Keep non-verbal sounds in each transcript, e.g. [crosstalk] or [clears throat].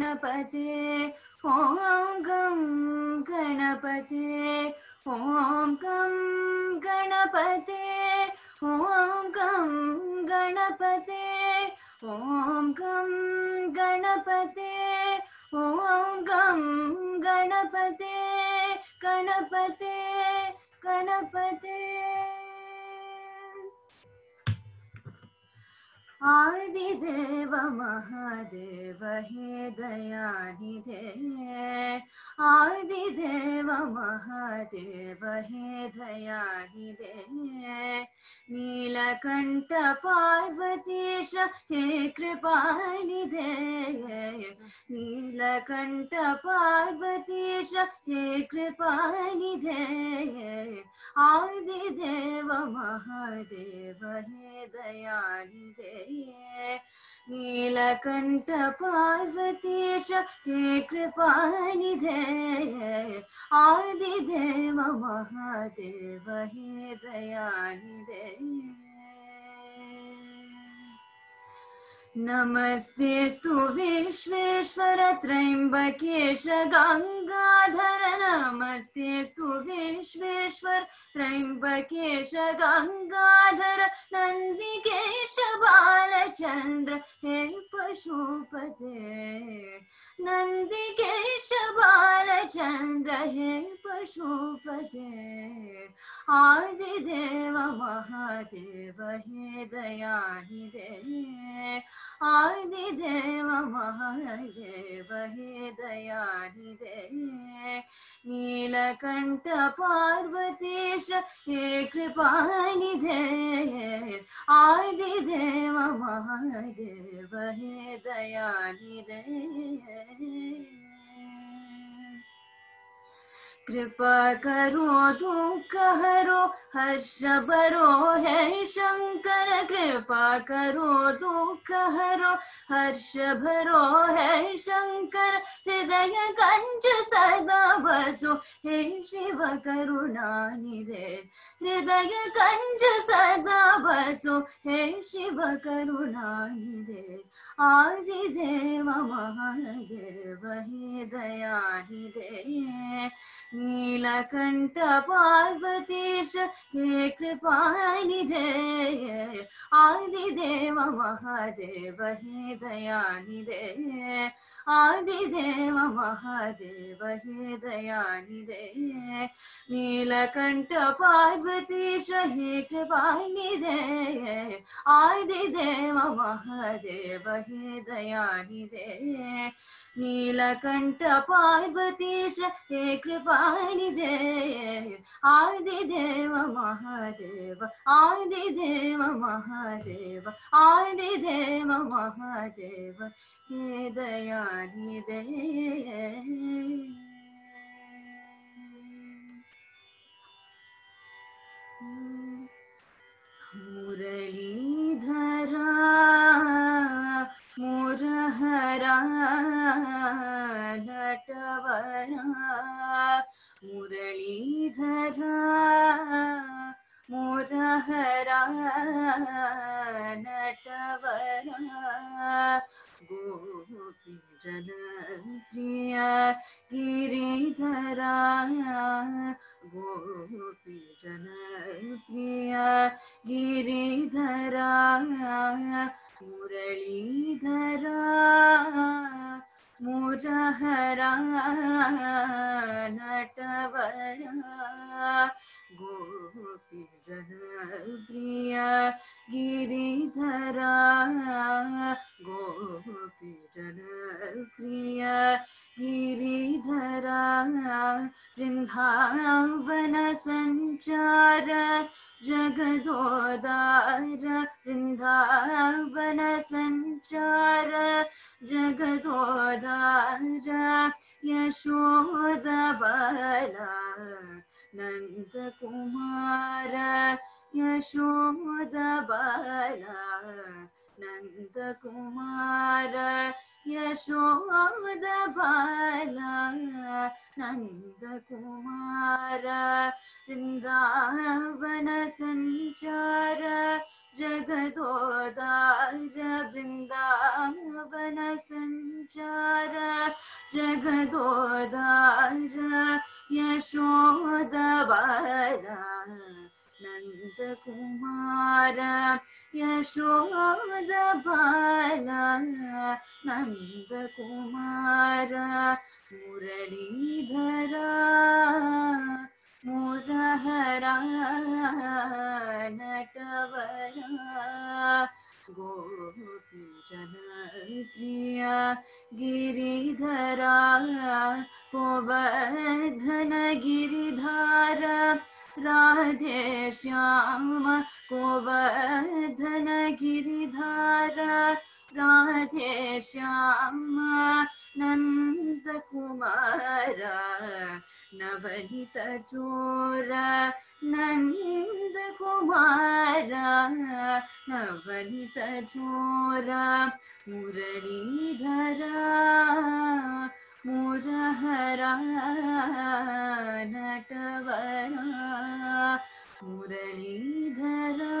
गणपते ॐ गं गणपते ॐ गं गणपते ॐ गं गणपते ॐ गं गणपते ॐ गं गणपते गणपते गणपते आदिदेव महादेव हे दयानिधे आदिदेव महादेव हे दयानिधे नीलकंठ पार्वतीश हे कृपानिधे नीलकंठ पार्वतीश हे कृपानिधे आदिदेव महादेव हे दयानिधे प्रिय नीलकण्ठ पार्वतीश हे कृपानिधे आदिदेव महादेव हे नमस्ते स्तु विश्वेश्वर त्रयम्बकेश गंग गंगाधर नमस्ते नमस्तेस्तु विश्वेश्वर त्र्यम्बकेश गङ्गाधर नन्दिकेश बालचन्द्र हे पशुपते नन्दिकेश बालचंद्र हे पशुपते आदिदेव महादेव हे दयाहि दे आदि देव महादेव हे दे नीलकंठ पार्वतीश हे आदि देव महादेव हे दे कृपा करो दुख हरो हर्ष भरो है शंकर कृपा करो दुख हरो हर्ष भरो है शंकर हृदय गंज सदा बसो हे शिव करुणा निधे हृदय गंज सदा बसो हे शिव करुणा निधे आदि देव महादेव हे दया निधे नीलकंठ पार्वतीश हे आदि आदिदेव महादेव हे दया आदि आदिदेव महादेव हे दयानिधे नीलकंठ पार्वतीश हे आदि आदिदेव महादेव हे दयानिधे नीलकंठ पार्वतीश हे कृपा ಆದಿದೇವ ಆದಿದೇವ ಮಹಾದೇವ ಆದಿದೇವ ಮಹಾದೇವ ಆದಿದೇವ ಮಹಾದೇವ ಹೇ ದಯಾನಿದೆ ಮುರಳೀಧರ മുരളീധരാ മുരഹരാ നട്ടവരാ ഗോപിജനപ്രിയ ഗിരിധരാ ഗോപിജനപ്രിയ ഗിരിധരാ മുരളീധരാ मुरहरा नटवरा गोपीजन प्रिय गिरिधरा गोपीजन प्रिय गिरिधरा वृन्दावन सञ्चार जगदोदार वृन्दावन सञ्चार जगदोदार यशोदबल नन्दकुमार यशोदबल नन्दकुमार यशोदबल नन्दकुमार वृन्दावन सञ्चार जगदोदार वृन्दावन सञ्चार जगदोदार यशोदवार नन्दकुमार यशोदबाल नन्दकुमार मुरलीधरा मोरहरा नटवरा गोपि गिरिधरा को वधनगिरि राधे श्याम को वधनगिरि राधे श्याम नन्दकुमार नवनितचोर नन्दकुमार नवनितचोर मुरलीधरा मुरहरा नटवरा मुरलीधरा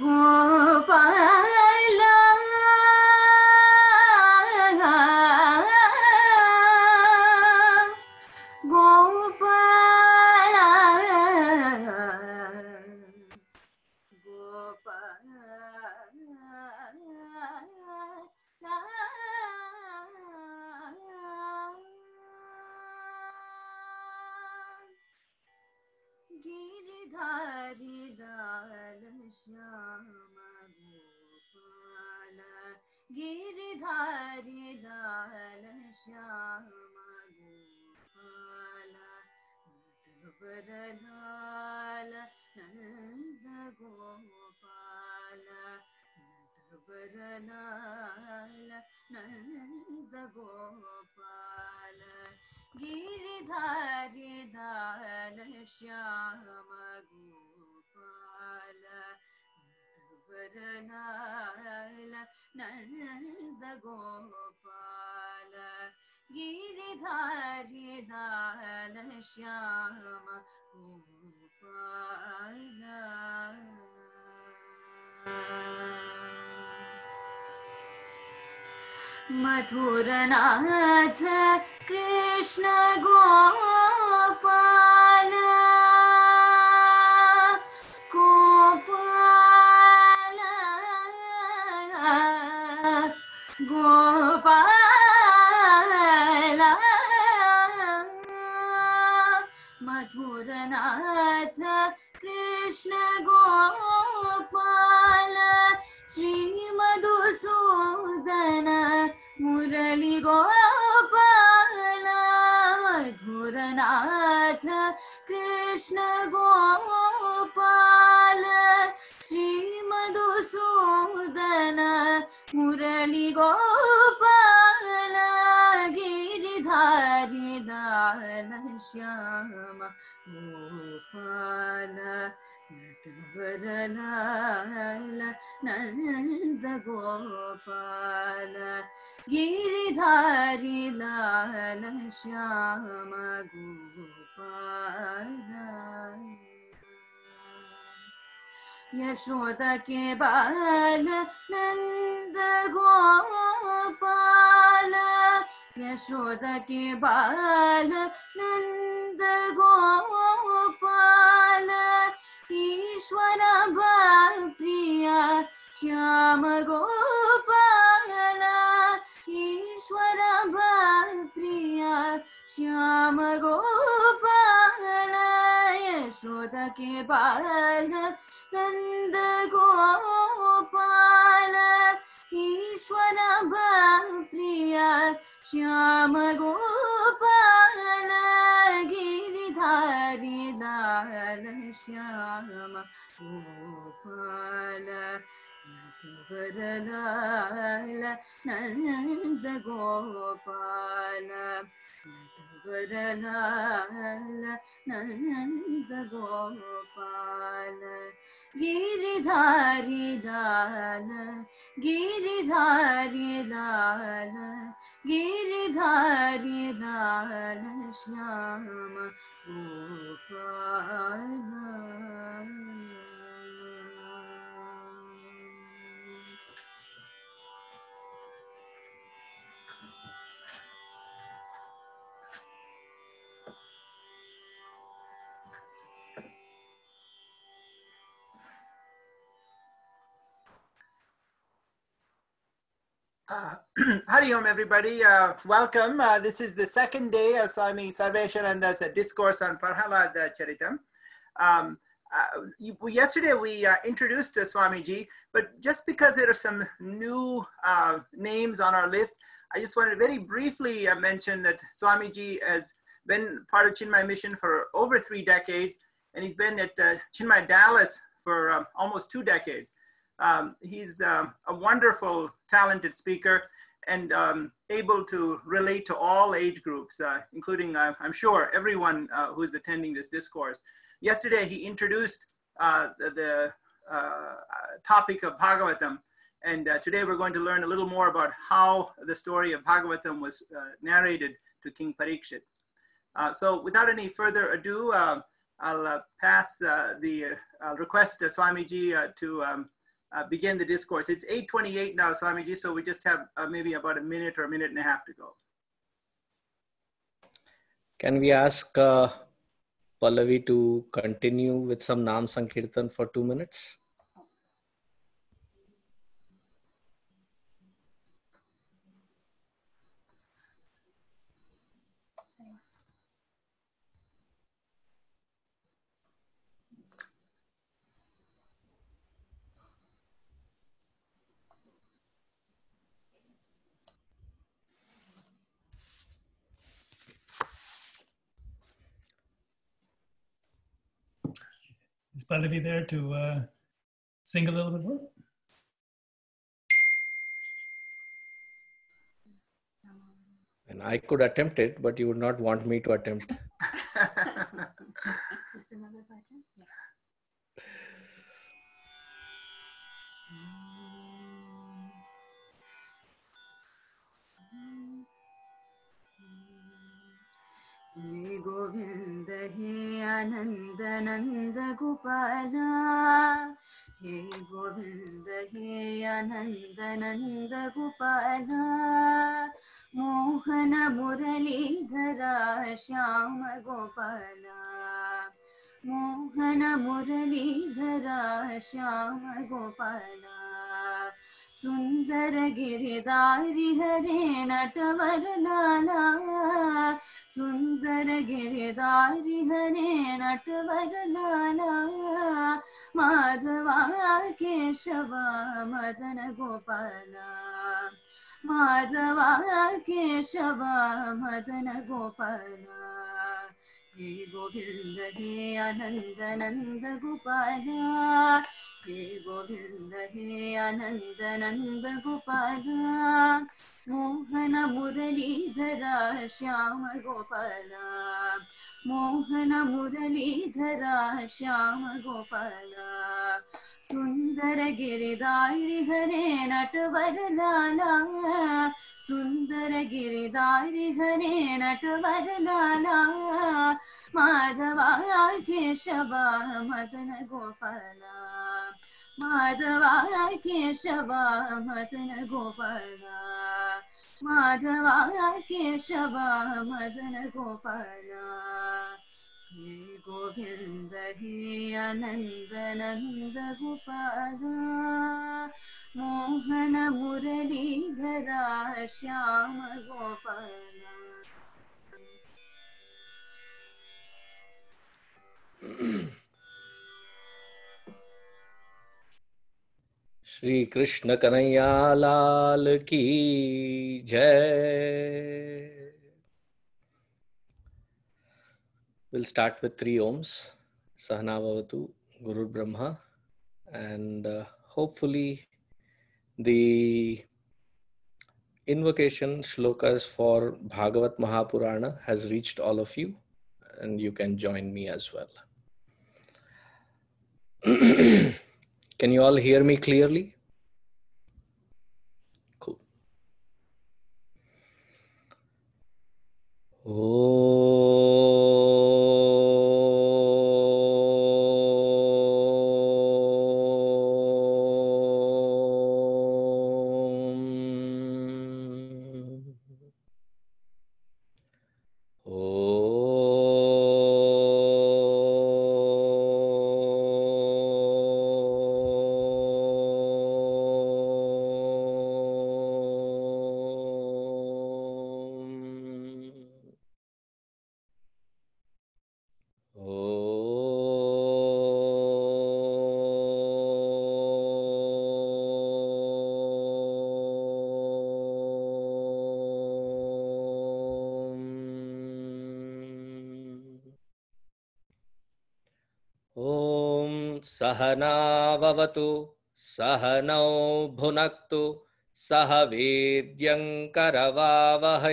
我把。ಶ್ಯಾಮಗೋಪಾಲ Gopala, ನಂದ ಗೋಪಾಲ ನಟುಬರಲಾಲ ನಂದ ಗೋಪಾಲ ಗಿರಿಧಾರಿ ಲಾಲ ಶ್ಯಾಮ ಗೋಪಾಲ ನಟುಬರಲಾಲ ನಂದ ಗೋಪಾಲ जिरिधार ये दालश्याम उपाला मतुरनाथ कृष्न नाथ कृष्ण गोपाल श्रीमधुसूदन मुरली गोपाल मधुरनाथ कृष्ण गोपाल श्रीमधुसूदन मुरली गोपाल श्याम श्याम गोपाल नटवरलाल नन्द गोपाल गिरिधारि लाल श्याम गोपाल यशोद के बाल नन्द गोपाल यशोद के बाल नंद गोपाल ईश्वर प्रिया श्याम गोपाल ईश्वर प्रिया श्याम गोपाल यशोद के बाल नंद गोपाल ईश्वर प्रिया श्याम गोपाल गिरिधारी दाल Shyam Gopal varalala nanda gopala varalala nanda gopala giridhari dana giridhari dana giridhari Uh, [clears throat] everybody. Uh, welcome. Uh, this is the second day of Swami Sarvesharanda's uh, discourse on Parhalad uh, Charitam. Um, uh, yesterday we uh, introduced uh, Swamiji, but just because there are some new names on our list, I just wanted to very briefly mention that Swamiji has been part of Chinmay Mission for over three decades, and he's been at Chinmay Dallas for um, almost two decades. Um, he's um, a wonderful, talented speaker and um, able to relate to all age groups, uh, including, uh, I'm sure, everyone uh, who's attending this discourse. Yesterday, he introduced uh, the, the uh, topic of Bhagavatam, and uh, today we're going to learn a little more about how the story of Bhagavatam was narrated to King Parikshit. so without any further ado, I'll pass the request to Swamiji to um, uh, begin the discourse. It's 8.28 now, Swamiji, so we just have uh, maybe about a minute or a minute and a half to go. Can we ask uh, Pallavi to continue with some Nam Sankirtan for two minutes? Is Pallavi there to uh, sing a little bit more? And I could attempt it, but you would not want me to attempt. [laughs] Just another Yeah. हे गोविन्द हे आनन्द नन्द गोपाल हे गोविन्द हे आनन्द नन्द गोपाल मोहन मुरलीधरा श्याम गोपाल मोहन मुरलीधरा श्याम गोपाला सुंदर गिरिधारि हरे नटवर लाला सुन्दर गिरिधारि हरे नटवर लाला माधवा केशव मदन गोपाला माधवा केशवा मदन गोपाला ೇ ಗೋವಿಂದ ಆನಂದ ನಂದ ಗುಪಿಂದು ಆನಂದ ನಂದ ಗುಪಾ मोहन मुरलीधरा श्याम गोपाला मोहन मुरलीधरा श्याम गोपाला सुंदर गिरिदारी हरे नटवर लाला सुन्दर गिरिधारि हरे नटवर लाला माधवा केशवा मदन गोपाला माधवा केशवा मदन गोपाला माधवा केशवा मदन गोपाला हे गोविंद हे नंद गोपाला मोहन धरा Shyam Gopala Mm-hmm. Shri Krishna Kanhaiya Lal की जय will start with three Oms सहनावतु Guru Brahma and hopefully the invocation shlokas for Bhagavata Mahapurana has reached all of you and you can join me as well Can you all hear me clearly? Cool. Oh. सह नौ भुन सह वह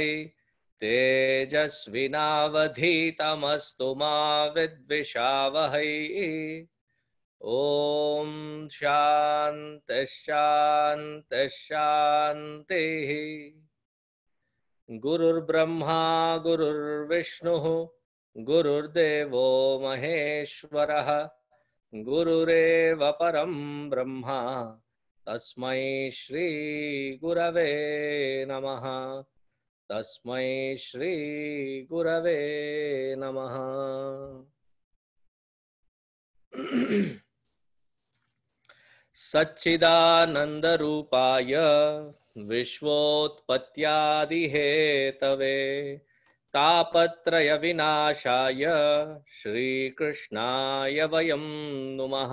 तेजस्वीधीतमस्तु मा विद्विषावहै ओ शान्तिश्शान्तिश्शान्तिः गुरुर्ब्रह्मा गुरुर्विष्णु गुरुर्देव महेश्वरः गुरुरेव परं ब्रह्मा तस्मै श्रीगुरवे नमः तस्मै श्रीगुरवे नमः सच्चिदानन्दरूपाय विश्वोत्पत्यादिहेतवे तापत्रयविनाशाय श्रीकृष्णाय वयम् नुमः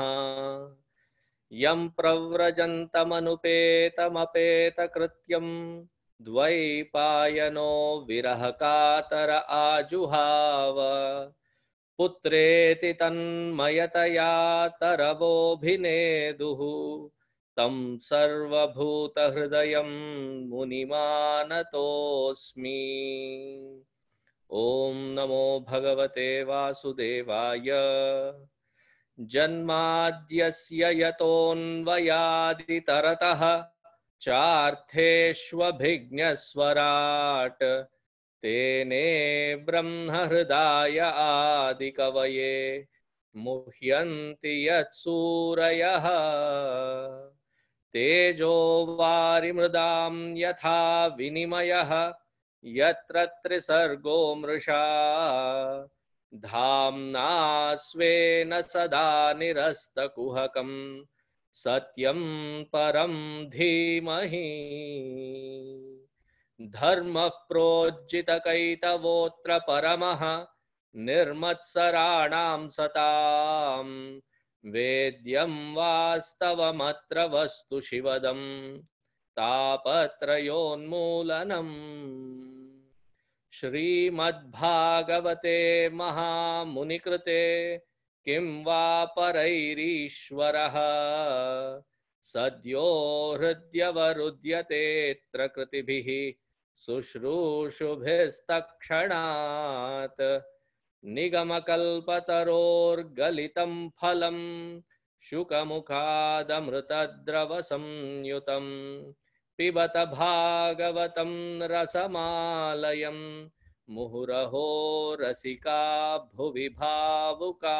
यं प्रव्रजन्तमनुपेतमपेतकृत्यम् द्वैपायनो विरहकातर आजुहाव पुत्रेति तन्मयतया तरवोऽभिनेदुः तं सर्वभूतहृदयं मुनिमानतोऽस्मि ओम नमो भगवते वासुदेवाय जन्माद्यस्य यतोऽन्वयादितरतः चार्थेष्वभिज्ञस्वराट् तेने हृदय आदिकवये मुह्यन्ति यत्सूरयः तेजो वारिमृदां यथा विनिमयः यत्र त्रिसर्गो मृषा धाम्ना स्वेन सदा निरस्तकुहकं सत्यं परं धीमहि प्रोज्जित प्रोज्जितकैतवोऽत्र परमः निर्मत्सराणां सतां वेद्यं वास्तवमत्र वस्तु शिवदम् तापत्रयोन्मूलनम् श्रीमद्भागवते महामुनिकृते किं वा परैरीश्वरः सद्यो हृद्यवरुद्यतेऽत्र कृतिभिः शुश्रूषुभिस्तक्षणात् निगमकल्पतरोर्गलितं फलं शुकमुखादमृतद्रवसंयुतम् पिबत भागवत रसमालयं मुहुरहो रसिका भुवि भावुका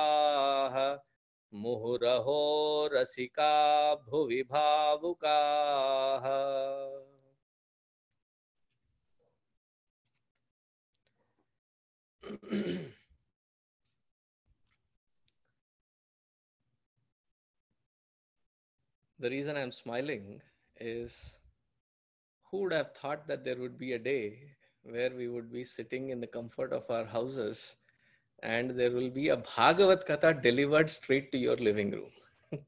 मुहुरहो रसिका भुवि भावुका The reason I'm smiling is who would have thought that there would be a day where we would be sitting in the comfort of our houses and there will be a Bhagavad Katha delivered straight to your living room? [laughs]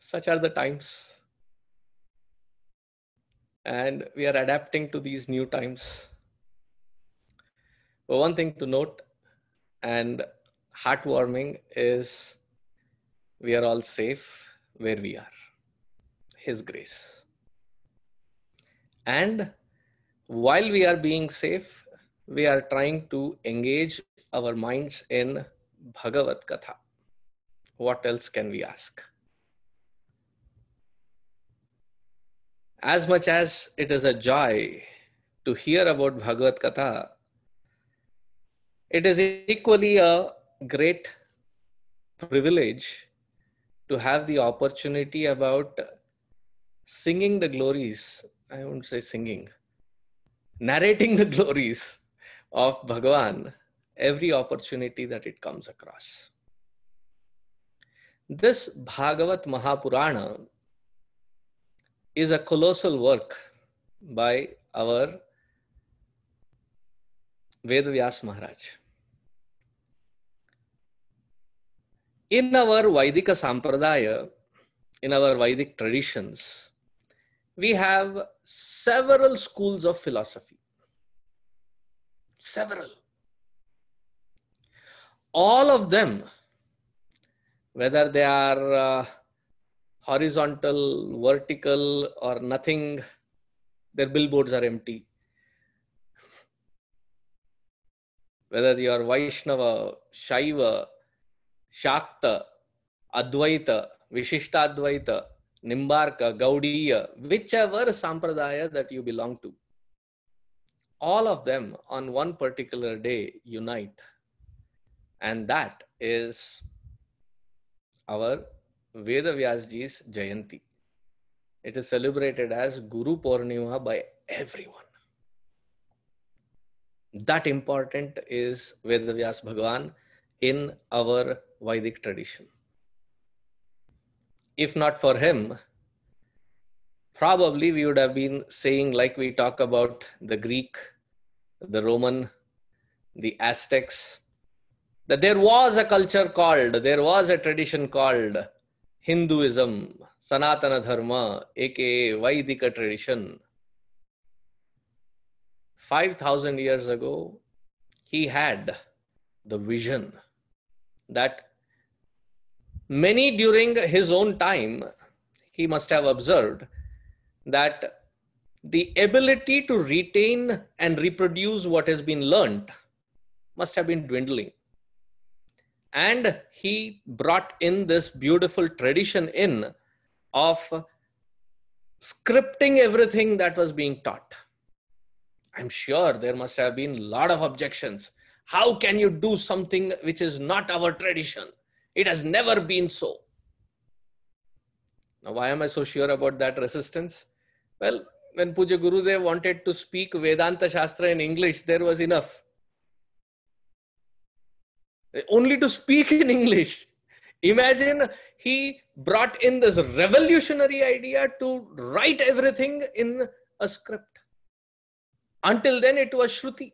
Such are the times. And we are adapting to these new times. But one thing to note and heartwarming is we are all safe where we are. His grace. And while we are being safe, we are trying to engage our minds in Bhagavad Katha. What else can we ask? As much as it is a joy to hear about Bhagavad Katha, it is equally a great privilege to have the opportunity about singing the glories, I won't say singing, narrating the glories of Bhagavan every opportunity that it comes across. This Bhagavat Mahapurana is a colossal work by our Vedavyas Maharaj. In our Vedic Sampradaya, in our Vedic traditions, we have several schools of philosophy. Several. All of them, whether they are uh, horizontal, vertical, or nothing, their billboards are empty. Whether you are Vaishnava, Shaiva, Shakta, Advaita, Vishishta Advaita, Nimbarka, Gaudiya, whichever sampradaya that you belong to. All of them on one particular day unite. And that is our Vedavyasji's Jayanti. It is celebrated as Guru Purnima by everyone. That important is Vedavyas Bhagavan in our Vedic tradition if not for him, probably we would have been saying, like we talk about the Greek, the Roman, the Aztecs, that there was a culture called, there was a tradition called Hinduism, Sanatana Dharma, aka Vaidika tradition. 5,000 years ago, he had the vision that Many during his own time, he must have observed that the ability to retain and reproduce what has been learnt must have been dwindling. And he brought in this beautiful tradition in of scripting everything that was being taught. I'm sure there must have been a lot of objections. How can you do something which is not our tradition? It has never been so. Now, why am I so sure about that resistance? Well, when Puja Gurudev wanted to speak Vedanta Shastra in English, there was enough. Only to speak in English. Imagine he brought in this revolutionary idea to write everything in a script. Until then, it was Shruti.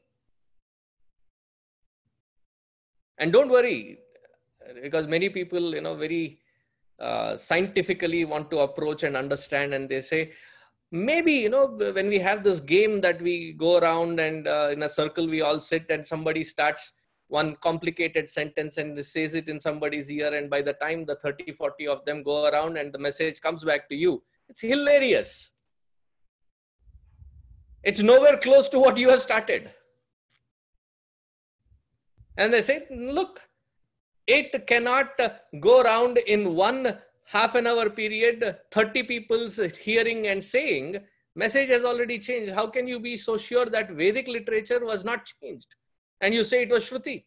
And don't worry, because many people you know very uh, scientifically want to approach and understand and they say maybe you know when we have this game that we go around and uh, in a circle we all sit and somebody starts one complicated sentence and says it in somebody's ear and by the time the 30 40 of them go around and the message comes back to you it's hilarious it's nowhere close to what you have started and they say look it cannot go around in one half an hour period, 30 people's hearing and saying, message has already changed. How can you be so sure that Vedic literature was not changed? And you say it was Shruti.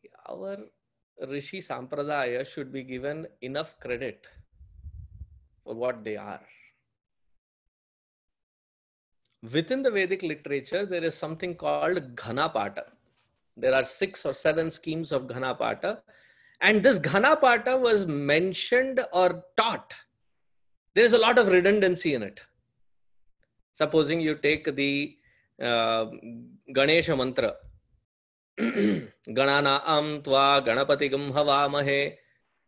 See, our Rishi Sampradaya should be given enough credit for what they are. Within the Vedic literature, there is something called Ghanapata. There are six or seven schemes of Ghanapata. And this Ghanapata was mentioned or taught. There's a lot of redundancy in it. Supposing you take the uh, Ganesha mantra, [clears throat] Gananaam Tva Ganapatigam Havamahe.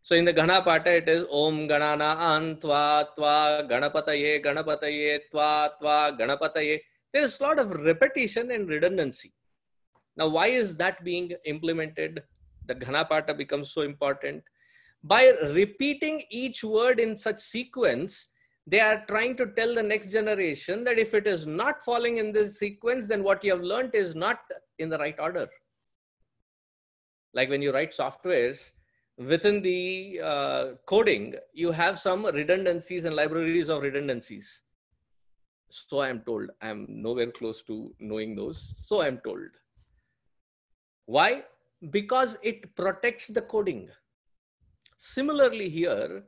So in the Ganapata, it is Om Gananaam Tva Tva Ganapataye Ganapataye Tva Tva Ganapataye. There is a lot of repetition and redundancy. Now, why is that being implemented? The Ghanapata becomes so important. By repeating each word in such sequence, they are trying to tell the next generation that if it is not falling in this sequence, then what you have learned is not in the right order. Like when you write softwares, within the uh, coding, you have some redundancies and libraries of redundancies. So I'm told, I'm nowhere close to knowing those. So I'm told. Why? Because it protects the coding. Similarly, here,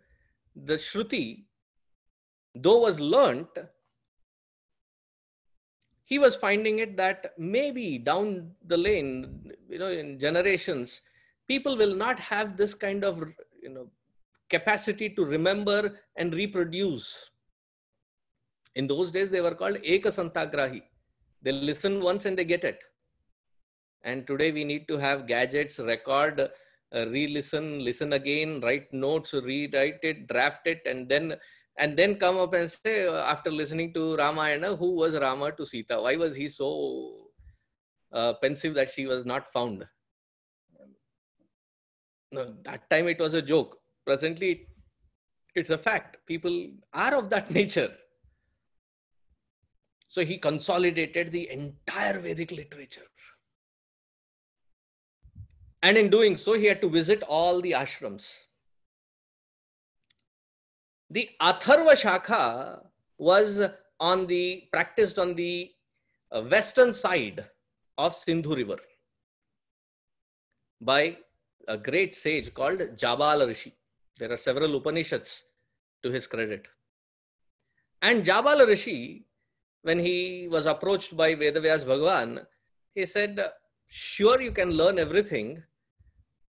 the Shruti, though was learnt, he was finding it that maybe down the lane, you know, in generations, people will not have this kind of, you know, capacity to remember and reproduce. In those days, they were called Eka They listen once and they get it. And today we need to have gadgets, record, uh, re-listen, listen again, write notes, rewrite it, draft it, and then and then come up and say uh, after listening to Ramayana, who was Rama to Sita? Why was he so uh, pensive that she was not found? No, that time it was a joke. Presently, it's a fact. People are of that [laughs] nature. So he consolidated the entire Vedic literature. And in doing so, he had to visit all the ashrams. The Atharva Shakha was on the practiced on the uh, western side of Sindhu River by a great sage called Jabal Rishi. There are several Upanishads to his credit. And Jabal Rishi, when he was approached by Vedavyas Bhagwan, he said, sure you can learn everything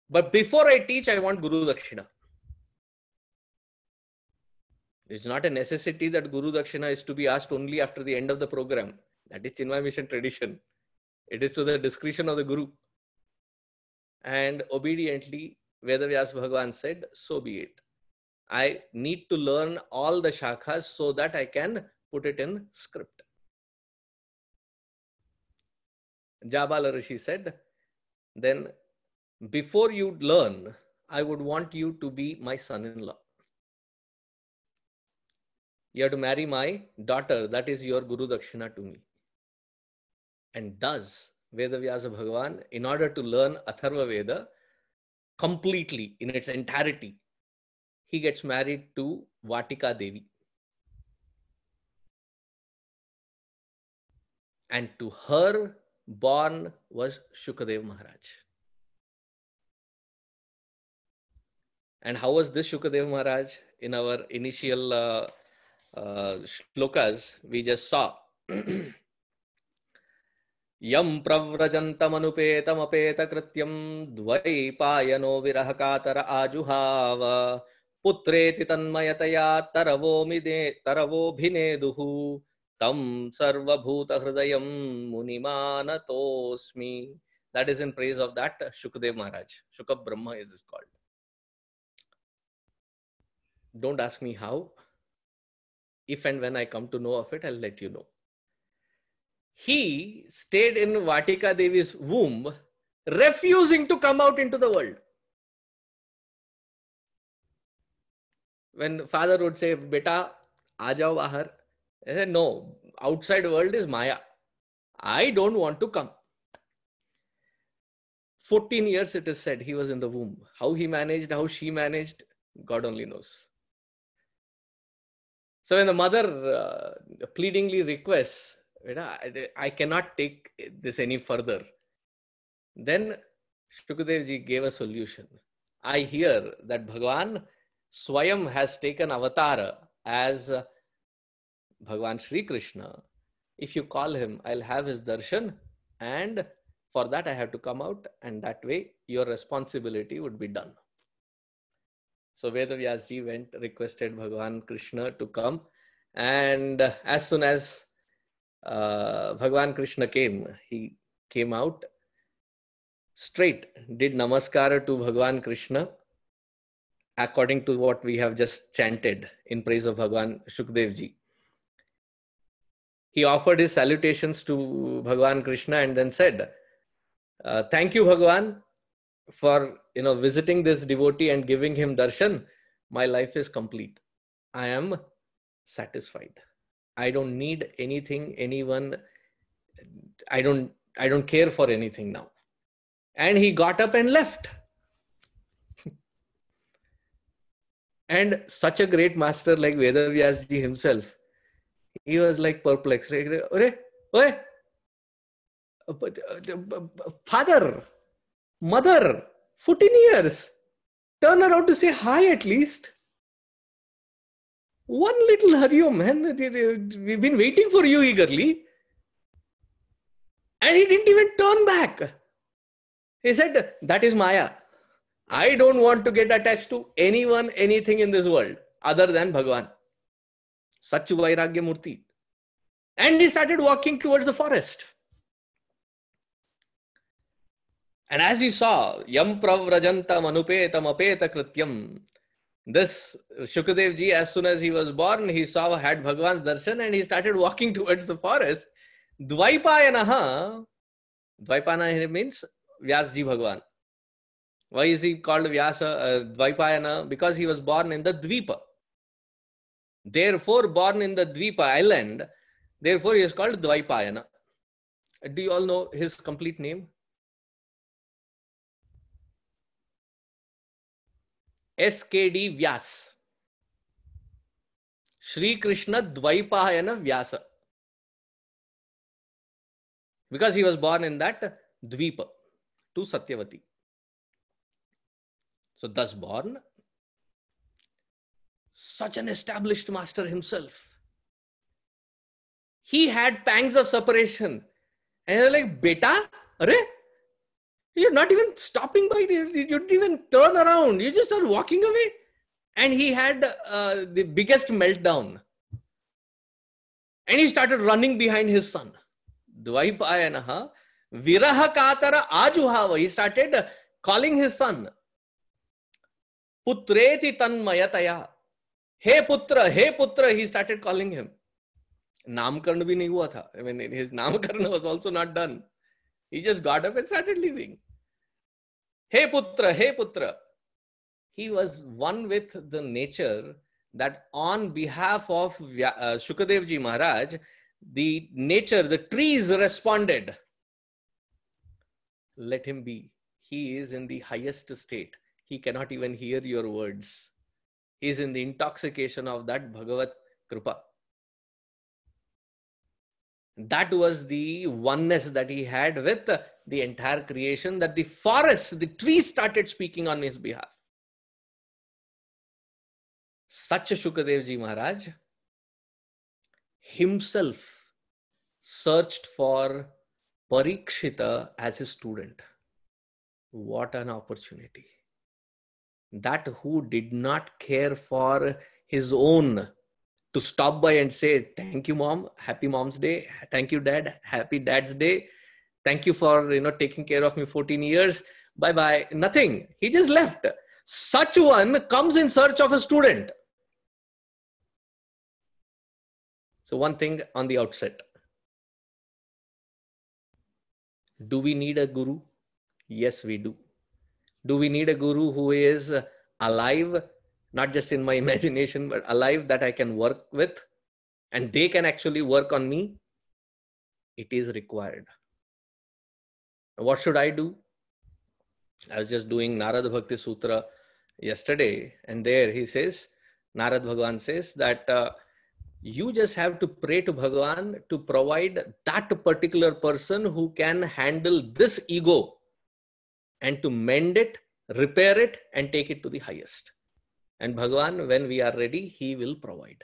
but before i teach i want guru dakshina it's not a necessity that guru dakshina is to be asked only after the end of the program that is chinmay mission tradition it is to the discretion of the guru and obediently Vedavyas Bhagavan said, so be it. I need to learn all the shakhas so that I can put it in script. Jabala Rishi said, then before you learn, I would want you to be my son in law. You have to marry my daughter, that is your Guru Dakshina to me. And thus, Vedavyasa Bhagavan, in order to learn Atharva Veda completely in its entirety, he gets married to Vatika Devi. And to her, born was Shukadev Maharaj. And how was this Shukadev Maharaj? In our initial uh, uh, shlokas, we just saw. यं प्रव्रजन्तमनुपेतमपेतकृत्यं द्वै पायनो विरहकातर आजुहाव पुत्रेति तन्मयतया तरवोमिदे तरवोऽभिनेदुः तं sarvabhuta-hridayam munimanatosmi. That is in praise of that Shukdev Maharaj. Shukab Brahma is called. Don't ask me how. If and when I come to know of it, I'll let you know. He stayed in Vatika Devi's womb, refusing to come out into the world. When father would say, Beta, aa jao I said, no, outside world is Maya. I don't want to come. 14 years it is said he was in the womb. How he managed, how she managed, God only knows. So when the mother uh, pleadingly requests, I cannot take this any further, then Shukadevji gave a solution. I hear that Bhagavan Swayam has taken avatar as Bhagwan Sri Krishna. If you call him, I'll have his darshan, and for that I have to come out, and that way your responsibility would be done. So Vedavyasji went, requested Bhagwan Krishna to come, and as soon as uh, Bhagwan Krishna came, he came out straight, did namaskara to Bhagwan Krishna, according to what we have just chanted in praise of Bhagwan Shukdevji he offered his salutations to Bhagwan Krishna and then said, uh, Thank you, Bhagwan, for you know visiting this devotee and giving him darshan. My life is complete. I am satisfied. I don't need anything, anyone. I don't I don't care for anything now. And he got up and left. [laughs] and such a great master like Vedavyasji himself he was like perplexed. Ore, ore, uh, father, mother, 14 years. Turn around to say hi at least. One little Hariyo, oh man. We've been waiting for you eagerly. And he didn't even turn back. He said, That is Maya. I don't want to get attached to anyone, anything in this world other than Bhagwan. Sach Vairagya Murti. And he started walking towards the forest. And as he saw, Yam pravrajanta manupetam Apeta Krityam. This Shukadev ji, as soon as he was born, he saw had Bhagwan's darshan and he started walking towards the forest. Dvaipayanaha, Dvaipayana means Vyas ji Bhagwan. Why is he called Vyasa uh, Dvaipayana? Because he was born in the Dvipa. Therefore, born in the Dvipa island, therefore he is called Dvaipayana. Do you all know his complete name? SKD Vyas. Sri Krishna Dvaipayana Vyasa. Because he was born in that Dvipa to Satyavati. So, thus born, such an established master himself. He had pangs of separation. And they're like, Beta, array, you're not even stopping by, you didn't even turn around, you just are walking away. And he had uh, the biggest meltdown. And he started running behind his son. Dvaipayanaha, Viraha Katara Ajuhava. He started calling his son. Putreti Tanmayataya hey putra hey putra he started calling him namkarn bhi nahi tha i mean his namkarn was also not done he just got up and started leaving hey putra hey putra he was one with the nature that on behalf of uh, shukadev maharaj the nature the trees responded let him be he is in the highest state he cannot even hear your words is in the intoxication of that Bhagavat Krupa. That was the oneness that he had with the entire creation, that the forest, the trees started speaking on his behalf. Such a Shukadevji Maharaj himself searched for Parikshita as his student. What an opportunity! that who did not care for his own to stop by and say thank you mom happy mom's day thank you dad happy dad's day thank you for you know taking care of me 14 years bye bye nothing he just left such one comes in search of a student so one thing on the outset do we need a guru yes we do do we need a guru who is alive not just in my [laughs] imagination but alive that i can work with and they can actually work on me it is required what should i do i was just doing narad bhakti sutra yesterday and there he says narad bhagwan says that uh, you just have to pray to bhagwan to provide that particular person who can handle this ego and to mend it repair it and take it to the highest and bhagwan when we are ready he will provide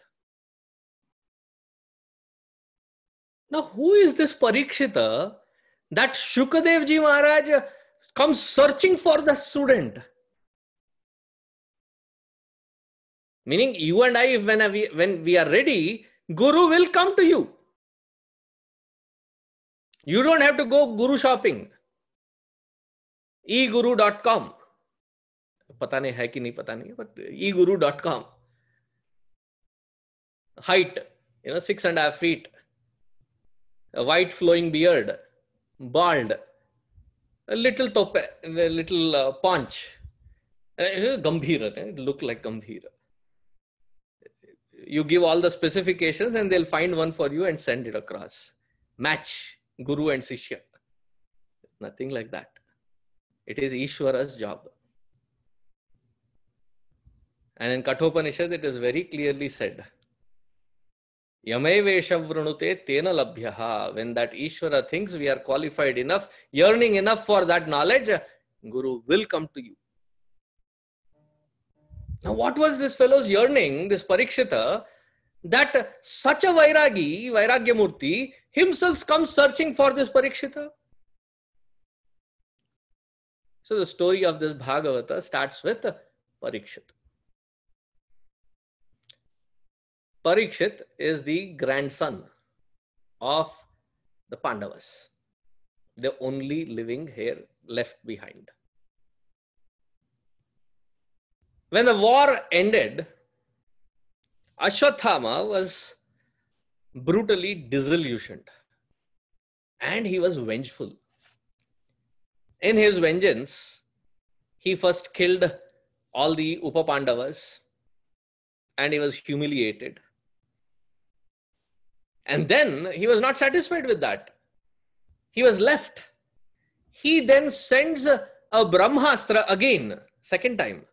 now who is this parikshita that Shukadevji maharaj comes searching for the student meaning you and i when we when we are ready guru will come to you you don't have to go guru shopping eguru.com पता नहीं है कि नहीं पता नहीं but e guru dot com height you know six and half feet white flowing beard bald little तोपे little paunch gambhir look like gambhir you give all the specification and they find one for you and send it across match guru and shishya nothing like that it is Ishwar job And in Kathopanishad, it is very clearly said. Yamevesha vrunute tena labhyaha. When that Ishvara thinks we are qualified enough, yearning enough for that knowledge, Guru will come to you. Now, what was this fellow's yearning, this Parikshita, that such a Vairagi, Vairagyamurti, himself comes searching for this Parikshita? So, the story of this Bhagavata starts with Parikshita. Parikshit is the grandson of the Pandavas, the only living heir left behind. When the war ended, Ashwathama was brutally disillusioned and he was vengeful. In his vengeance, he first killed all the Upapandavas and he was humiliated and then he was not satisfied with that. He was left. He then sends a, a Brahmastra again, second time.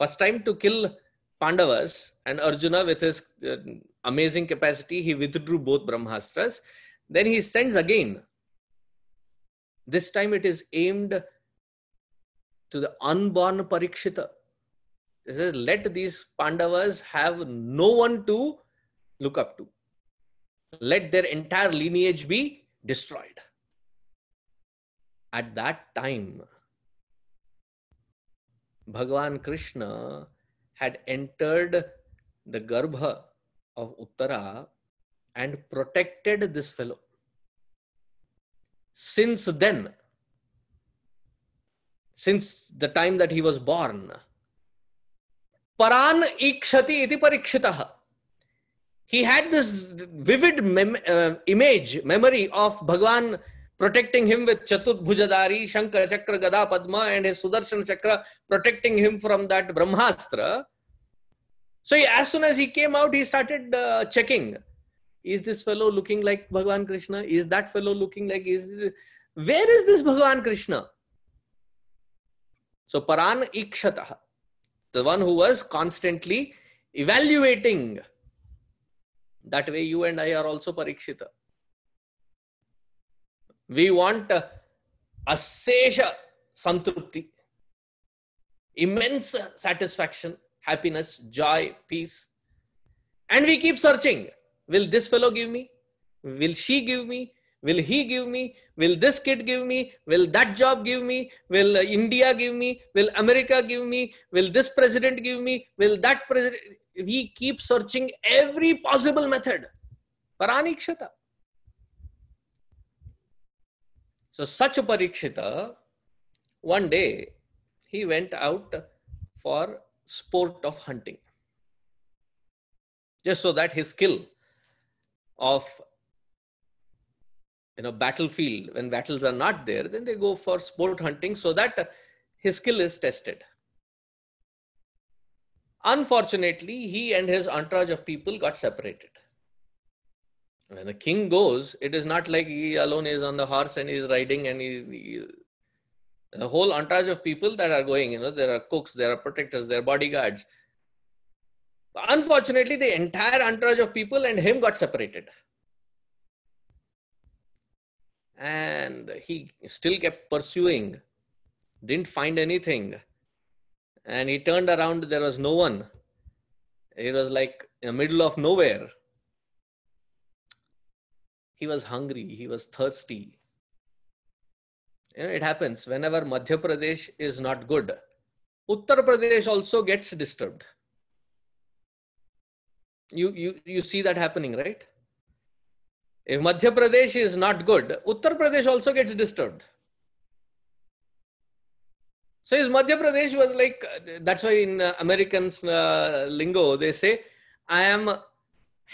First time to kill Pandavas and Arjuna with his uh, amazing capacity, he withdrew both Brahmastras. Then he sends again. This time it is aimed to the unborn Parikshita. It says, let these Pandavas have no one to look up to let their entire lineage be destroyed. At that time, Bhagavan Krishna had entered the Garbha of Uttara and protected this fellow. Since then, since the time that he was born, Paran Ikshati iti parikshitaha he had this vivid mem- uh, image, memory of Bhagwan protecting him with Chaturbhujadari, Shankar Chakra, Gada Padma, and his Sudarshan Chakra protecting him from that Brahmastra. So he, as soon as he came out, he started uh, checking. Is this fellow looking like Bhagwan Krishna? Is that fellow looking like is where is this Bhagwan Krishna? So Paran Ikshataha, the one who was constantly evaluating that way, you and I are also Parikshita. We want uh, asesha santrupti, immense satisfaction, happiness, joy, peace. And we keep searching. Will this fellow give me? Will she give me? will he give me will this kid give me will that job give me will uh, india give me will america give me will this president give me will that president we keep searching every possible method paranakshita so such a parikshita one day he went out for sport of hunting just so that his skill of you know battlefield when battles are not there then they go for sport hunting so that his skill is tested unfortunately he and his entourage of people got separated when the king goes it is not like he alone is on the horse and he's riding and he's, he, the whole entourage of people that are going you know there are cooks there are protectors there are bodyguards unfortunately the entire entourage of people and him got separated and he still kept pursuing didn't find anything and he turned around there was no one it was like in the middle of nowhere he was hungry he was thirsty you know, it happens whenever madhya pradesh is not good uttar pradesh also gets disturbed you you you see that happening right if Madhya Pradesh is not good, Uttar Pradesh also gets disturbed. So his Madhya Pradesh was like, that's why in uh, Americans uh, lingo, they say, I am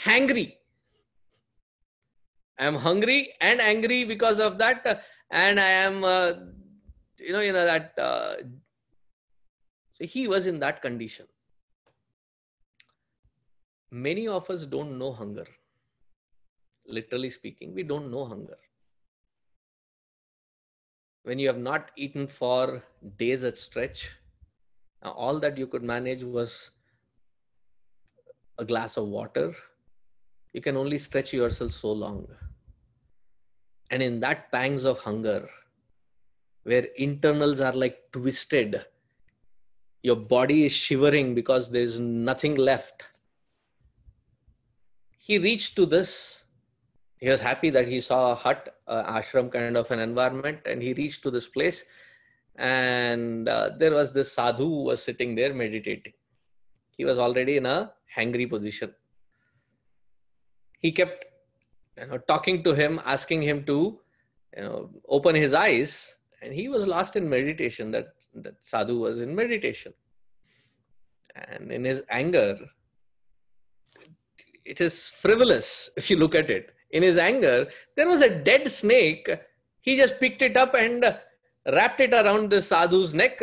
hangry. I am hungry and angry because of that. And I am, uh, you know, you know, that. Uh, so he was in that condition. Many of us don't know hunger literally speaking, we don't know hunger. When you have not eaten for days at stretch, all that you could manage was a glass of water. You can only stretch yourself so long. And in that pangs of hunger, where internals are like twisted, your body is shivering because there's nothing left. He reached to this he was happy that he saw a hut, uh, ashram kind of an environment, and he reached to this place. And uh, there was this sadhu who was sitting there meditating. He was already in a hangry position. He kept you know, talking to him, asking him to you know, open his eyes, and he was lost in meditation. That, that sadhu was in meditation. And in his anger, it is frivolous if you look at it in his anger, there was a dead snake. He just picked it up and wrapped it around the sadhu's neck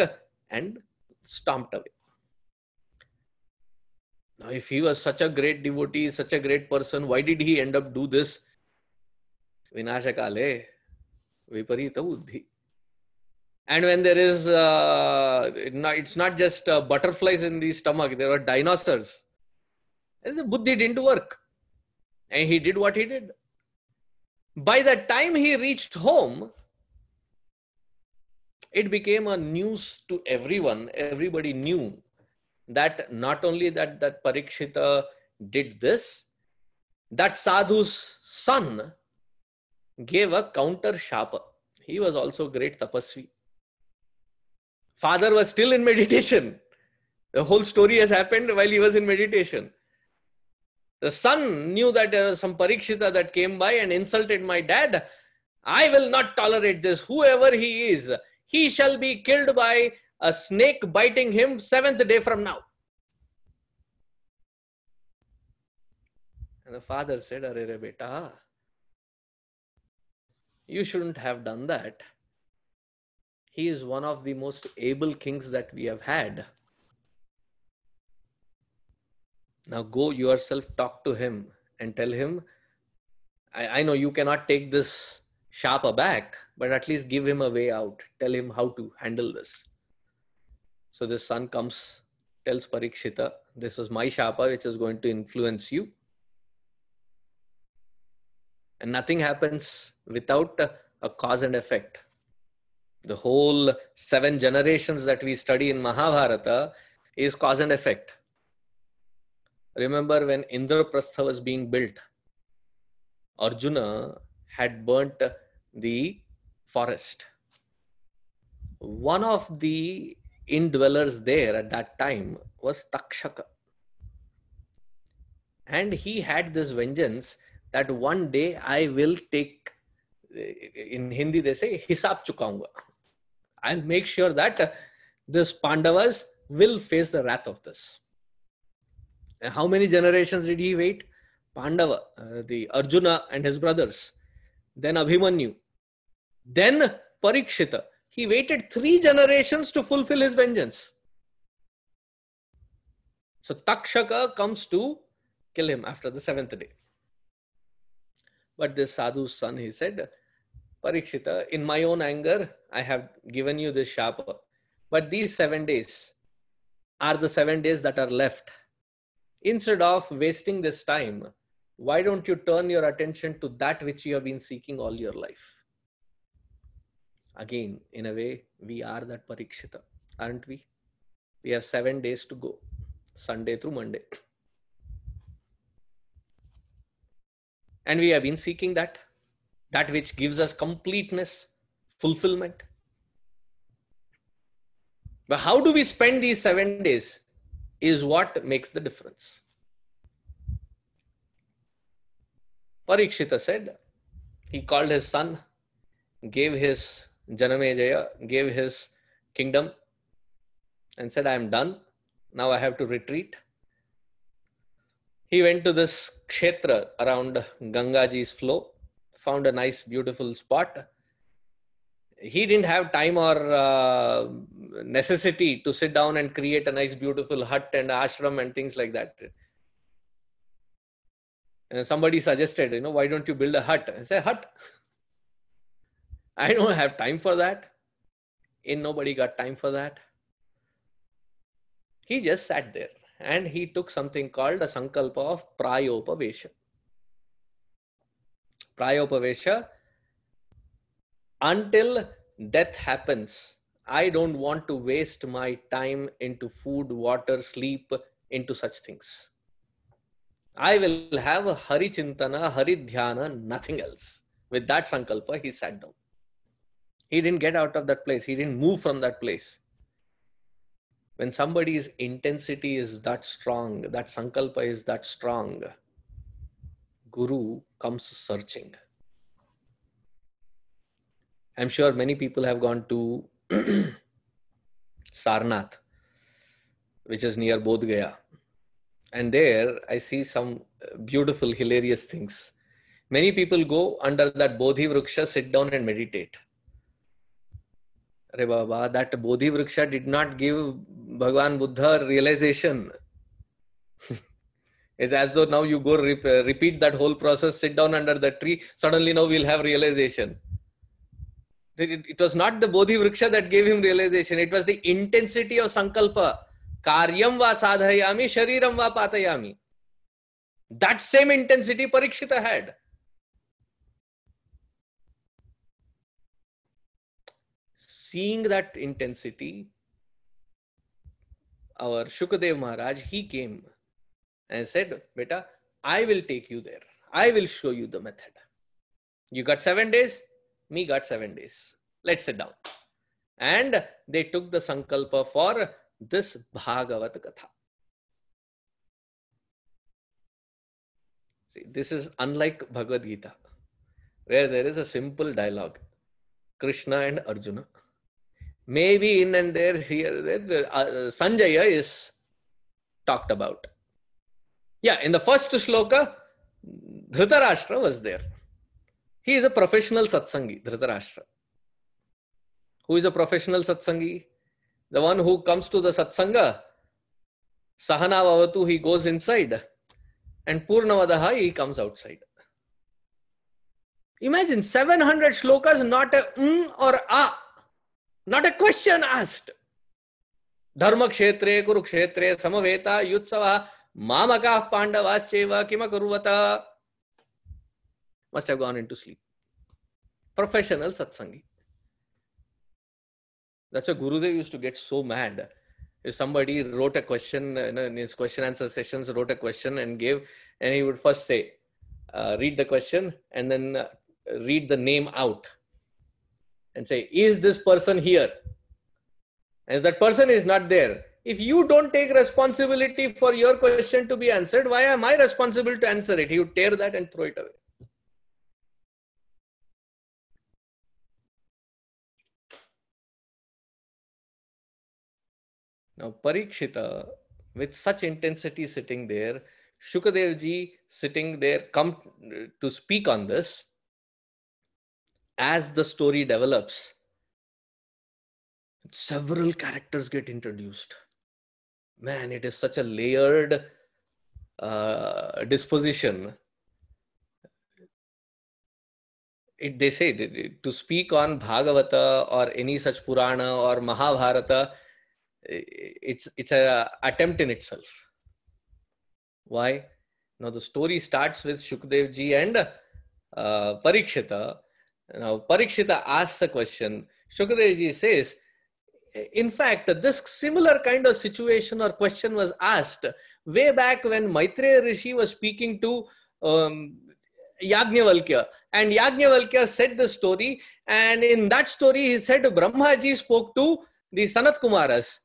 and stomped away. Now, if he was such a great devotee, such a great person, why did he end up do this? Vinashakale, viparita buddhi. And when there is, uh, it's not just uh, butterflies in the stomach, there are dinosaurs. And the buddhi didn't work. And he did what he did. By the time he reached home, it became a news to everyone. Everybody knew that not only that, that Parikshita did this, that Sadhu's son gave a counter sharp. He was also great tapasvi. Father was still in meditation. The whole story has happened while he was in meditation. The son knew that there uh, was some Parikshita that came by and insulted my dad. I will not tolerate this. Whoever he is, he shall be killed by a snake biting him seventh day from now. And the father said, Arere beta, you shouldn't have done that. He is one of the most able kings that we have had. Now go yourself, talk to him, and tell him, I, I know you cannot take this sharp aback, but at least give him a way out. Tell him how to handle this. So the son comes, tells Parikshita, this was my sharpa, which is going to influence you. And nothing happens without a, a cause and effect. The whole seven generations that we study in Mahabharata is cause and effect remember when Indraprastha was being built, Arjuna had burnt the forest. One of the indwellers there at that time was Takshaka. And he had this vengeance that one day I will take, in Hindi they say, "Hisab Chukaunga. I'll make sure that this Pandavas will face the wrath of this how many generations did he wait? Pandava, uh, the Arjuna and his brothers, then Abhimanyu, then Parikshita. He waited three generations to fulfill his vengeance. So Takshaka comes to kill him after the seventh day. But this sadhu's son, he said, Parikshita, in my own anger, I have given you this shapa. But these seven days are the seven days that are left Instead of wasting this time, why don't you turn your attention to that which you have been seeking all your life? Again, in a way, we are that Parikshita, aren't we? We have seven days to go, Sunday through Monday. And we have been seeking that, that which gives us completeness, fulfillment. But how do we spend these seven days? is what makes the difference. Parikshita said, he called his son, gave his Janamejaya, gave his kingdom, and said, I am done. Now I have to retreat. He went to this kshetra around Gangaji's flow, found a nice, beautiful spot, he didn't have time or uh, necessity to sit down and create a nice beautiful hut and ashram and things like that and somebody suggested you know why don't you build a hut i said hut [laughs] i don't have time for that and nobody got time for that he just sat there and he took something called a sankalpa of prayopavesha prayopavesha until death happens, I don't want to waste my time into food, water, sleep, into such things. I will have a Hari Chintana, Hari Dhyana, nothing else. With that Sankalpa, he sat down. He didn't get out of that place, he didn't move from that place. When somebody's intensity is that strong, that Sankalpa is that strong, Guru comes searching. I'm sure many people have gone to [clears throat] Sarnath, which is near Bodh Gaya. And there I see some beautiful, hilarious things. Many people go under that Bodhi Vruksha, sit down and meditate. Baba, that Bodhi Vruksha did not give Bhagwan Buddha realization. [laughs] it's as though now you go repeat that whole process, sit down under the tree, suddenly now we'll have realization it, it was not the bodhi vriksha that gave him realization it was the intensity of sankalpa karyam va sadhayami shariram va patayami that same intensity parikshita had seeing that intensity our Shukadev Maharaj, he came and said, Beta, I will take you there. I will show you the method. You got 7 days? Me got seven days. Let's sit down. And they took the sankalpa for this Bhagavat Katha. See, this is unlike Bhagavad Gita, where there is a simple dialogue Krishna and Arjuna. Maybe in and there, here, there, uh, Sanjaya is talked about. Yeah, in the first sloka, Dhritarashtra was there. He is a professional satsangi, Dhritarashtra. Who is a professional satsangi? The one who comes to the satsanga, sahana vavatu, he goes inside, and purnavadaha, he comes outside. Imagine 700 shlokas, not a mm or a, not a question asked. Dharma kshetre, kurukshetre, samaveta, yutsava, mamaka, pandavas cheva, kimakurvata. must have gone into sleep. Professional satsangi. That's why Gurudev used to get so mad. If somebody wrote a question uh, in his question answer sessions, wrote a question and gave, and he would first say, uh, read the question and then uh, read the name out and say, Is this person here? And if that person is not there, if you don't take responsibility for your question to be answered, why am I responsible to answer it? He would tear that and throw it away. Now, Parikshita, with such intensity sitting there, Shukadevji sitting there, come to speak on this as the story develops. Several characters get introduced. Man, it is such a layered uh, disposition. It, they say to speak on Bhagavata or any such Purana or Mahabharata it's it's a attempt in itself why now the story starts with Shukdev ji and uh, Parikshita. Now Parikshita asks a question. Shukdev ji says, in fact, this similar kind of situation or question was asked way back when Maitreya Rishi was speaking to um, Yajnavalkya. And Yajnavalkya said the story. And in that story, he said Brahmaji spoke to the Sanat Kumaras.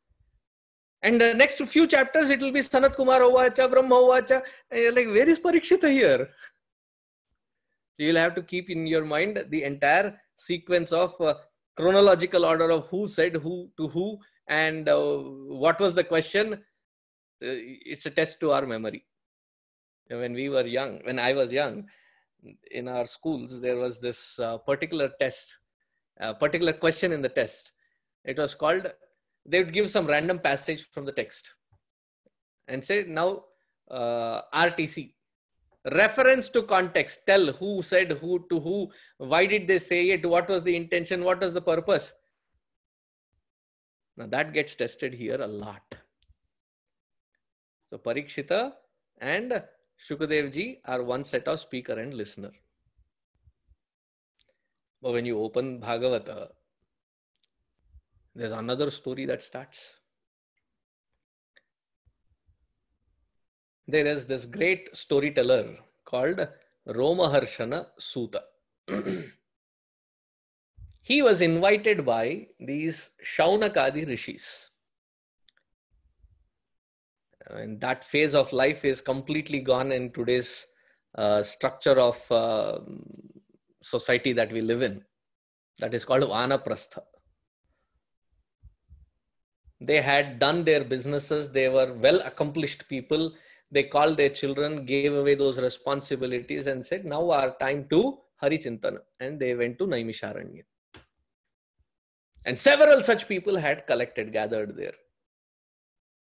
And the uh, next few chapters, it will be Sanat Kumar Ovacha, Brahma Ovacha. Uh, like, where is Parikshita here? So you'll have to keep in your mind the entire sequence of uh, chronological order of who said who to who and uh, what was the question. Uh, it's a test to our memory. When we were young, when I was young, in our schools, there was this particular test, particular question in the test. It was called they would give some random passage from the text and say now uh, rtc reference to context tell who said who to who why did they say it what was the intention what was the purpose now that gets tested here a lot so parikshita and shukadevji are one set of speaker and listener but when you open bhagavata there's another story that starts. There is this great storyteller called Romaharshana Sutta. [clears throat] he was invited by these Shaunakadi rishis. And that phase of life is completely gone in today's uh, structure of uh, society that we live in. That is called Vanaprastha. They had done their businesses, they were well accomplished people. They called their children, gave away those responsibilities, and said, Now our time to Hari Chintana. And they went to Naimisharanya. And several such people had collected, gathered there.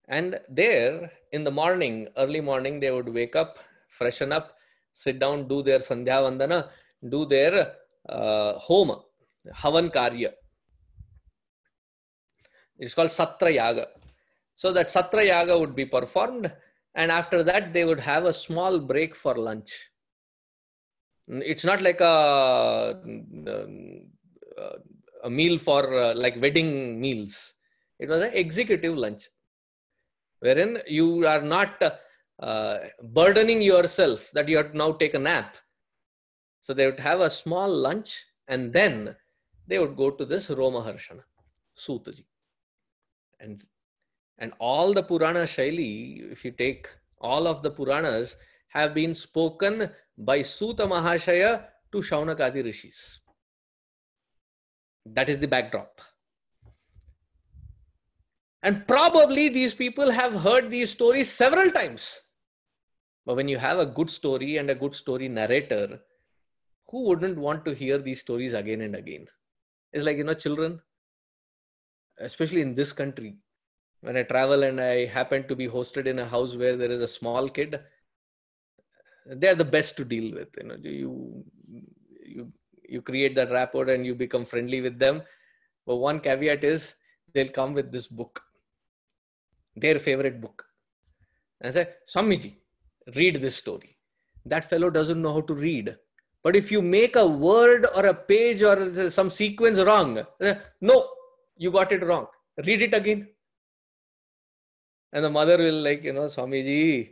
And there, in the morning, early morning, they would wake up, freshen up, sit down, do their sandhya vandana, do their uh, homa, havan karya. It's called Satra Yaga. So that Satra Yaga would be performed, and after that, they would have a small break for lunch. It's not like a, a meal for like wedding meals, it was an executive lunch wherein you are not uh, burdening yourself that you have to now take a nap. So they would have a small lunch and then they would go to this Roma Harshana, Sutaji and and all the purana shaili if you take all of the puranas have been spoken by suta mahashaya to shaunakadi rishis that is the backdrop and probably these people have heard these stories several times but when you have a good story and a good story narrator who wouldn't want to hear these stories again and again it's like you know children especially in this country when i travel and i happen to be hosted in a house where there is a small kid they are the best to deal with you know you you you create that rapport and you become friendly with them but one caveat is they'll come with this book their favorite book and say samiji read this story that fellow doesn't know how to read but if you make a word or a page or some sequence wrong no you got it wrong. Read it again. And the mother will like, you know, Swamiji,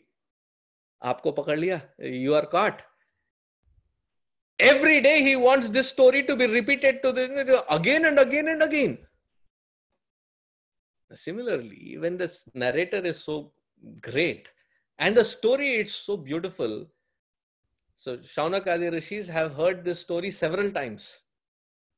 aapko pakad liya. You are caught. Every day he wants this story to be repeated to the again and again and again. Similarly, when the narrator is so great and the story is so beautiful, so Shauna the rishis have heard this story several times.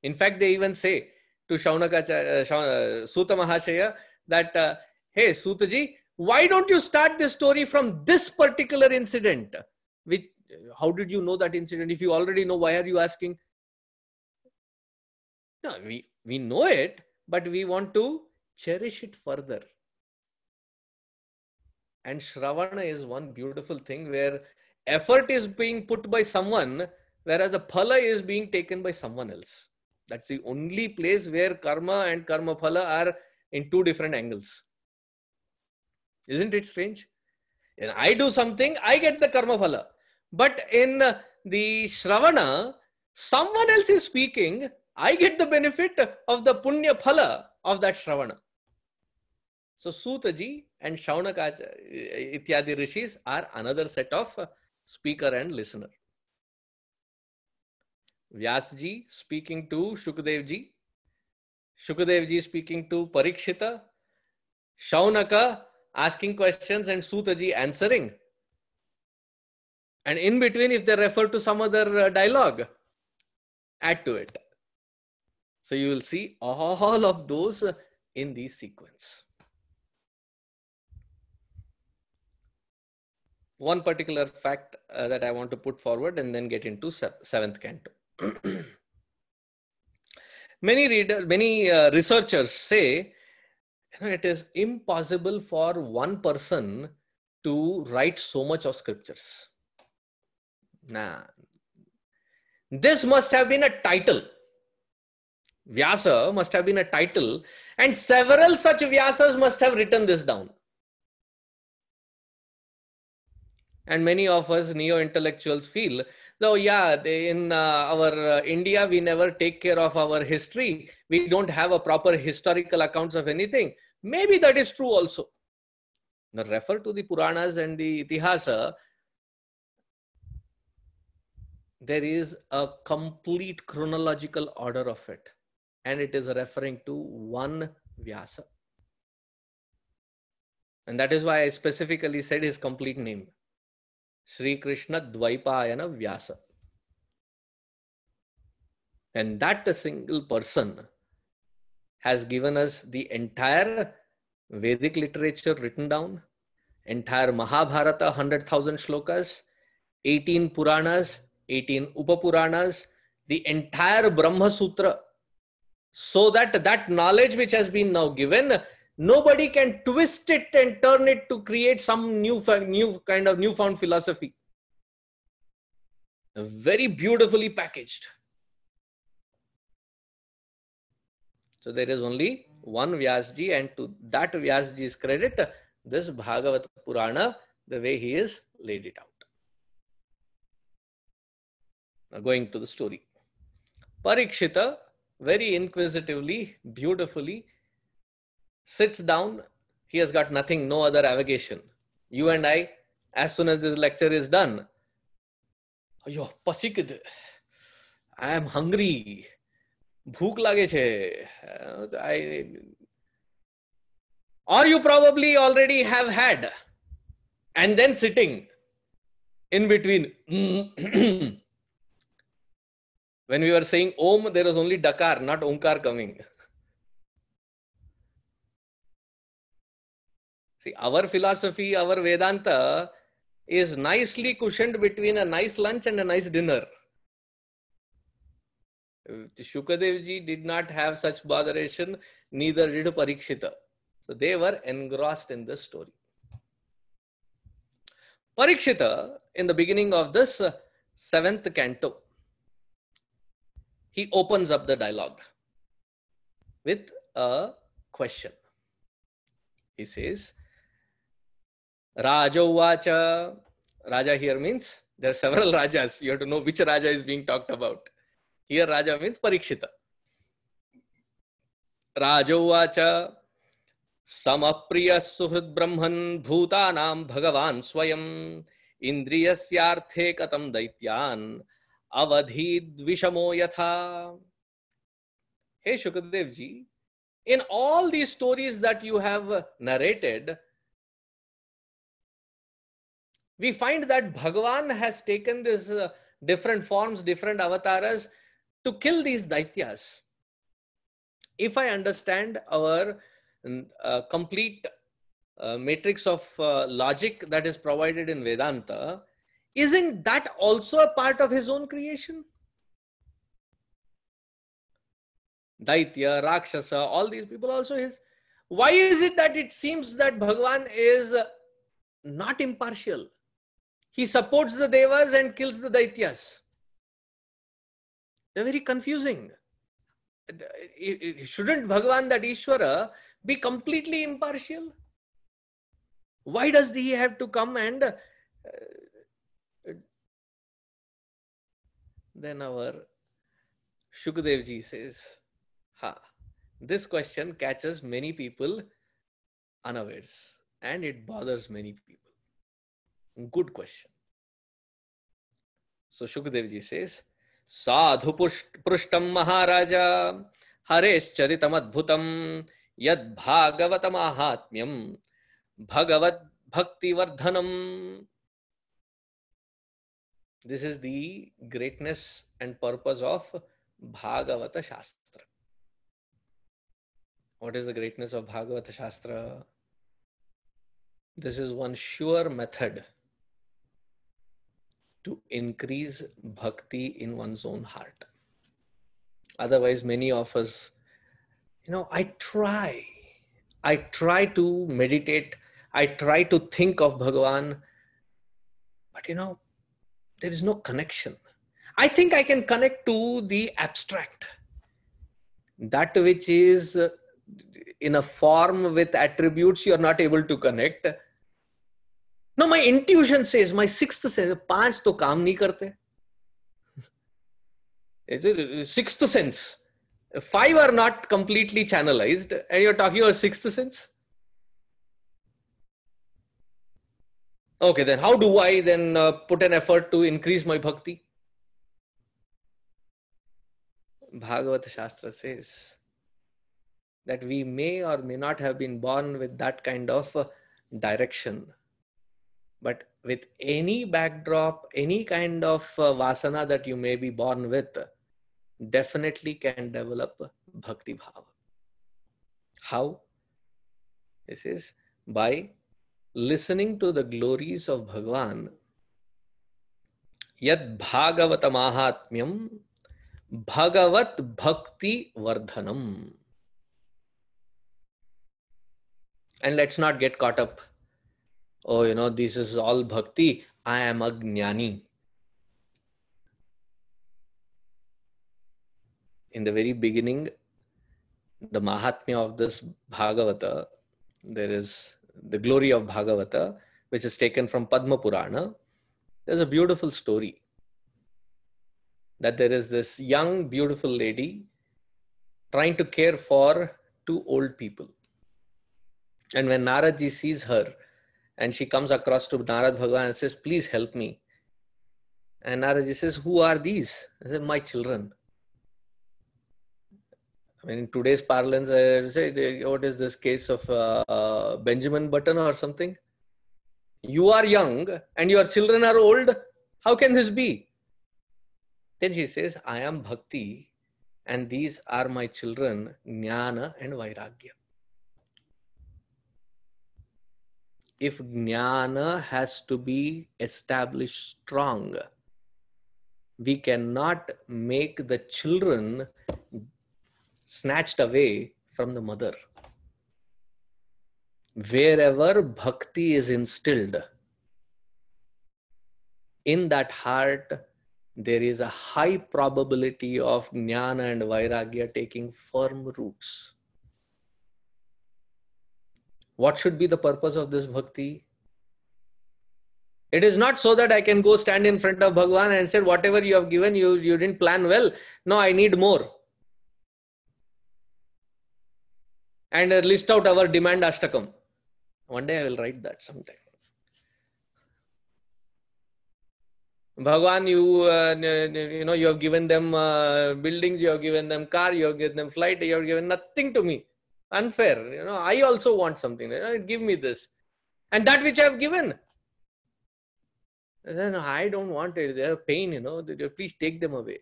In fact, they even say to Shaunakacharya, uh, uh, Suta Mahashaya that, uh, hey, Sutaji, why don't you start this story from this particular incident? Which, how did you know that incident? If you already know, why are you asking? No, we, we know it, but we want to cherish it further. And Shravana is one beautiful thing where effort is being put by someone, whereas the phala is being taken by someone else. That's the only place where karma and karma phala are in two different angles. Isn't it strange? When I do something, I get the karma phala. But in uh, the Shravana, someone else is speaking, I get the benefit of the punya phala of that Shravana. So Sutaji and Shaunaka uh, Ityadi Rishis are another set of uh, speaker and listener. Vyasji speaking to Shukadevji, Shukadevji speaking to Parikshita, Shaunaka asking questions and Sutaji answering. And in between, if they refer to some other uh, dialogue, add to it. So you will see all of those uh, in the sequence. One particular fact uh, that I want to put forward and then get into se seventh canto. [clears throat] many readers, many uh, researchers say you know, it is impossible for one person to write so much of scriptures. Nah. This must have been a title. Vyasa must have been a title, and several such Vyasas must have written this down. And many of us neo intellectuals feel no, yeah, they, in uh, our uh, India, we never take care of our history. We don't have a proper historical accounts of anything. Maybe that is true also. Now refer to the Puranas and the Itihasa. There is a complete chronological order of it, and it is referring to one Vyasa. And that is why I specifically said his complete name. Krishna Dvaipayana Vyasa. And that a single person has given us the entire Vedic literature written down, entire Mahabharata, 100,000 slokas, 18 Puranas, 18 Upapuranas, the entire Brahma Sutra, so that that knowledge which has been now given nobody can twist it and turn it to create some new new kind of newfound philosophy very beautifully packaged so there is only one vyasji and to that vyasji's credit this bhagavat purana the way he is laid it out now going to the story parikshita very inquisitively beautifully sits down. He has got nothing, no other avocation. You and I, as soon as this lecture is done, I am hungry. Um or you probably already have had and then sitting in between [clears throat] when we were saying om there was only dakar not omkar coming See, our philosophy, our Vedanta is nicely cushioned between a nice lunch and a nice dinner. Shukadevji did not have such botheration, neither did Parikshita. So they were engrossed in this story. Parikshita, in the beginning of this seventh canto, he opens up the dialogue with a question. He says, Rajauvach. Raja here means there are several Rajas. You have to know which Raja is being talked about. Here Raja means Parikshita. Rajauvach. समप्रिय सुहृद ब्रह्मन भूतानाम भगवान स्वयं इंद्रियस्यार्थे कतम दैत्यान अवधि द्विषमो यथा हे Shukradev ji in all these stories that you have narrated, we find that Bhagavan has taken these uh, different forms, different avatars to kill these daityas. If I understand our uh, complete uh, matrix of uh, logic that is provided in Vedanta, isn't that also a part of his own creation? Daitya, Rakshasa, all these people also his. Why is it that it seems that Bhagavan is uh, not impartial? he supports the devas and kills the daityas. They're very confusing. Shouldn't Bhagavan, that Ishvara, be completely impartial? Why does he have to come and. Uh, then our ji says, Ha, this question catches many people unawares and it bothers many people. Good question so Sukhdev ji से साधु पृष्टम महाराजा हरेश्चरित अद्भुतम यद भागवत महात्म्यम भगवत भक्ति वर्धनम this is the greatness and purpose of Bhagavat shastra what is the greatness of Bhagavat shastra this is one sure method to increase bhakti in one's own heart. Otherwise, many of us, you know, I try. I try to meditate. I try to think of Bhagavan. But, you know, there is no connection. I think I can connect to the abstract, that which is uh, in a form with attributes you are not able to connect no my intuition says, my sixth sense, पांच तो काम नहीं करते [laughs] sixth sense. five are not completely channelized and you're talking about sixth sense okay then how do i then uh, put an effort to increase my bhakti bhagavat shastra says that we may or may not have been born with that kind of uh, direction But with any backdrop, any kind of uh, vasana that you may be born with, definitely can develop bhakti bhava. How? This is by listening to the glories of bhagwan Yad bhagavata Mahatmyam Bhagavat Bhakti Vardhanam. And let's not get caught up oh, you know, this is all bhakti. I am a jnani. In the very beginning, the Mahatmya of this Bhagavata, there is the glory of Bhagavata, which is taken from Padma Purana. There's a beautiful story that there is this young, beautiful lady trying to care for two old people. And when Naraji sees her, and she comes across to Narad Bhagavan and says, Please help me. And Naraji says, Who are these? I said, My children. I mean, in today's parlance, I say, What is this case of uh, Benjamin Button or something? You are young and your children are old. How can this be? Then she says, I am Bhakti and these are my children, Jnana and Vairagya. if jnana has to be established strong we cannot make the children snatched away from the mother wherever bhakti is instilled in that heart there is a high probability of jnana and vairagya taking firm roots what should be the purpose of this bhakti? It is not so that I can go stand in front of Bhagwan and say, whatever you have given, you, you didn't plan well. Now I need more. And uh, list out our demand ashtakam. One day I will write that sometime. Bhagwan, you uh, you know you have given them uh, buildings, you have given them car, you have given them flight, you have given nothing to me unfair you know i also want something give me this and that which i have given then i don't want it they are pain you know please take them away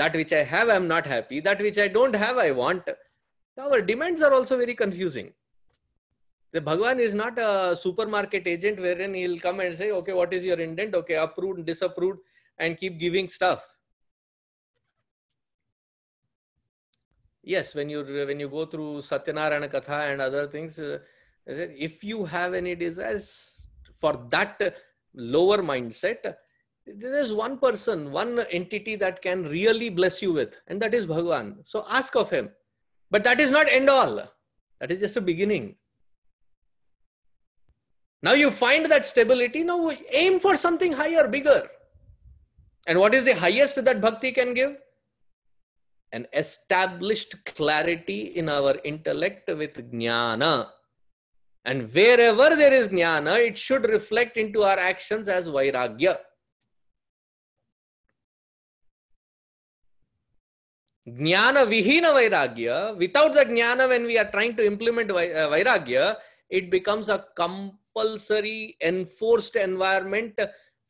that which i have i'm not happy that which i don't have i want our demands are also very confusing the bhagwan is not a supermarket agent wherein he'll come and say okay what is your intent okay approved disapproved and keep giving stuff yes, when you when you go through Satyanarayana Katha and other things, uh, if you have any desires for that lower mindset, there is one person, one entity that can really bless you with, and that is Bhagwan. So ask of him. But that is not end all. That is just a beginning. Now you find that stability. Now aim for something higher, bigger. And what is the highest that bhakti can give? an established clarity in our intellect with jnana. And wherever there is jnana, it should reflect into our actions as vairagya. Jnana vihina vairagya, without the jnana, when we are trying to implement uh, vairagya, it becomes a compulsory, enforced environment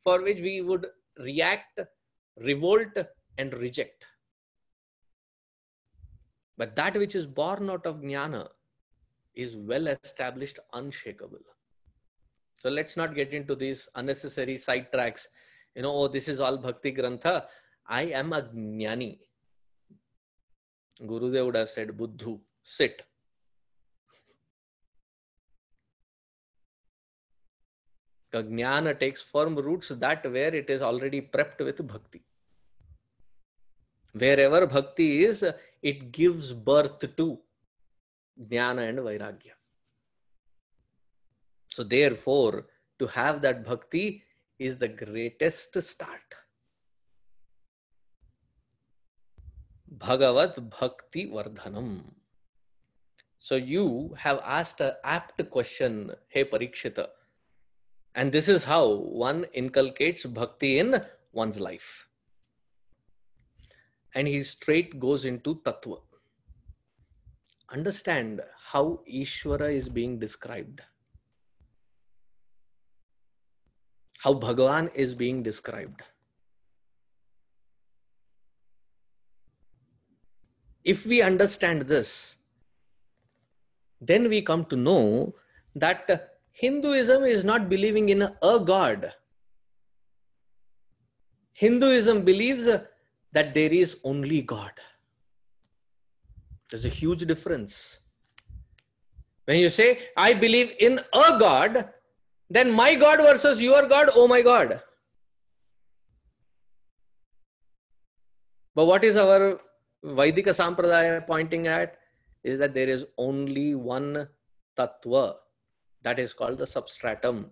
for which we would react, revolt, and reject. But that which is born out of jnana is well established, unshakable. So let's not get into these unnecessary sidetracks. You know, oh, this is all bhakti grantha. I am a jnani. Gurudev would have said, Buddhu, sit. The jnana takes firm roots that where it is already prepped with bhakti. Wherever bhakti is, it gives birth to jnana and vairagya. So, therefore, to have that bhakti is the greatest start. Bhagavat Bhakti Vardhanam. So, you have asked an apt question, Hey Parikshita. And this is how one inculcates bhakti in one's life and he straight goes into Tattva. Understand how Ishvara is being described, how Bhagavan is being described. If we understand this, then we come to know that Hinduism is not believing in a God. Hinduism believes that there is only God. There's a huge difference. When you say, I believe in a God, then my God versus your God, oh my God. But what is our Vaidika Sampradaya pointing at? Is that there is only one tattva that is called the substratum.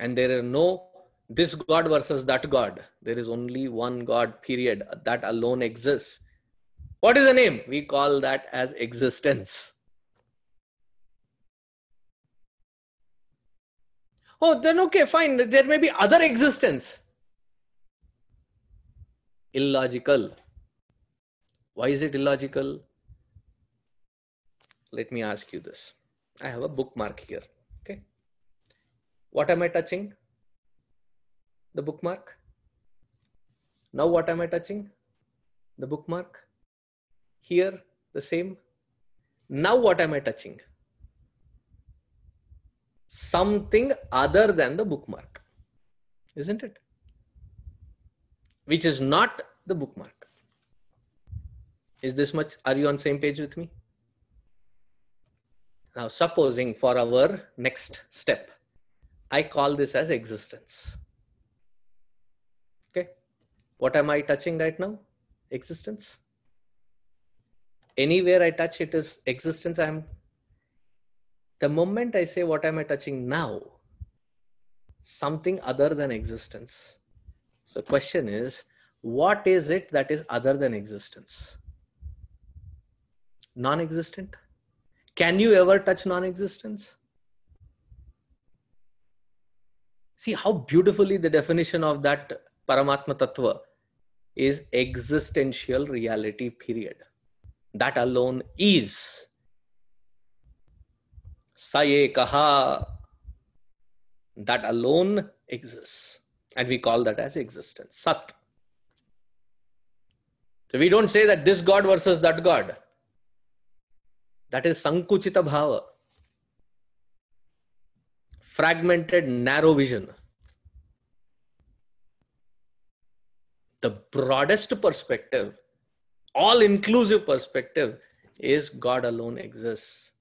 And there are no this god versus that god there is only one god period that alone exists what is the name we call that as existence oh then okay fine there may be other existence illogical why is it illogical let me ask you this i have a bookmark here okay what am i touching the bookmark. Now what am I touching? The bookmark. Here, the same. Now what am I touching? Something other than the bookmark. Isn't it? Which is not the bookmark. Is this much? Are you on same page with me? Now, supposing for our next step, I call this as existence what am i touching right now existence anywhere i touch it is existence i'm the moment i say what am i touching now something other than existence so question is what is it that is other than existence non-existent can you ever touch non-existence see how beautifully the definition of that paramatma tattva is existential reality period. That alone is. Saye kaha. That alone exists. And we call that as existence. Sat. So we don't say that this God versus that God. That is Sankuchita Bhava. Fragmented, narrow vision the broadest perspective, all inclusive perspective, is God alone exists.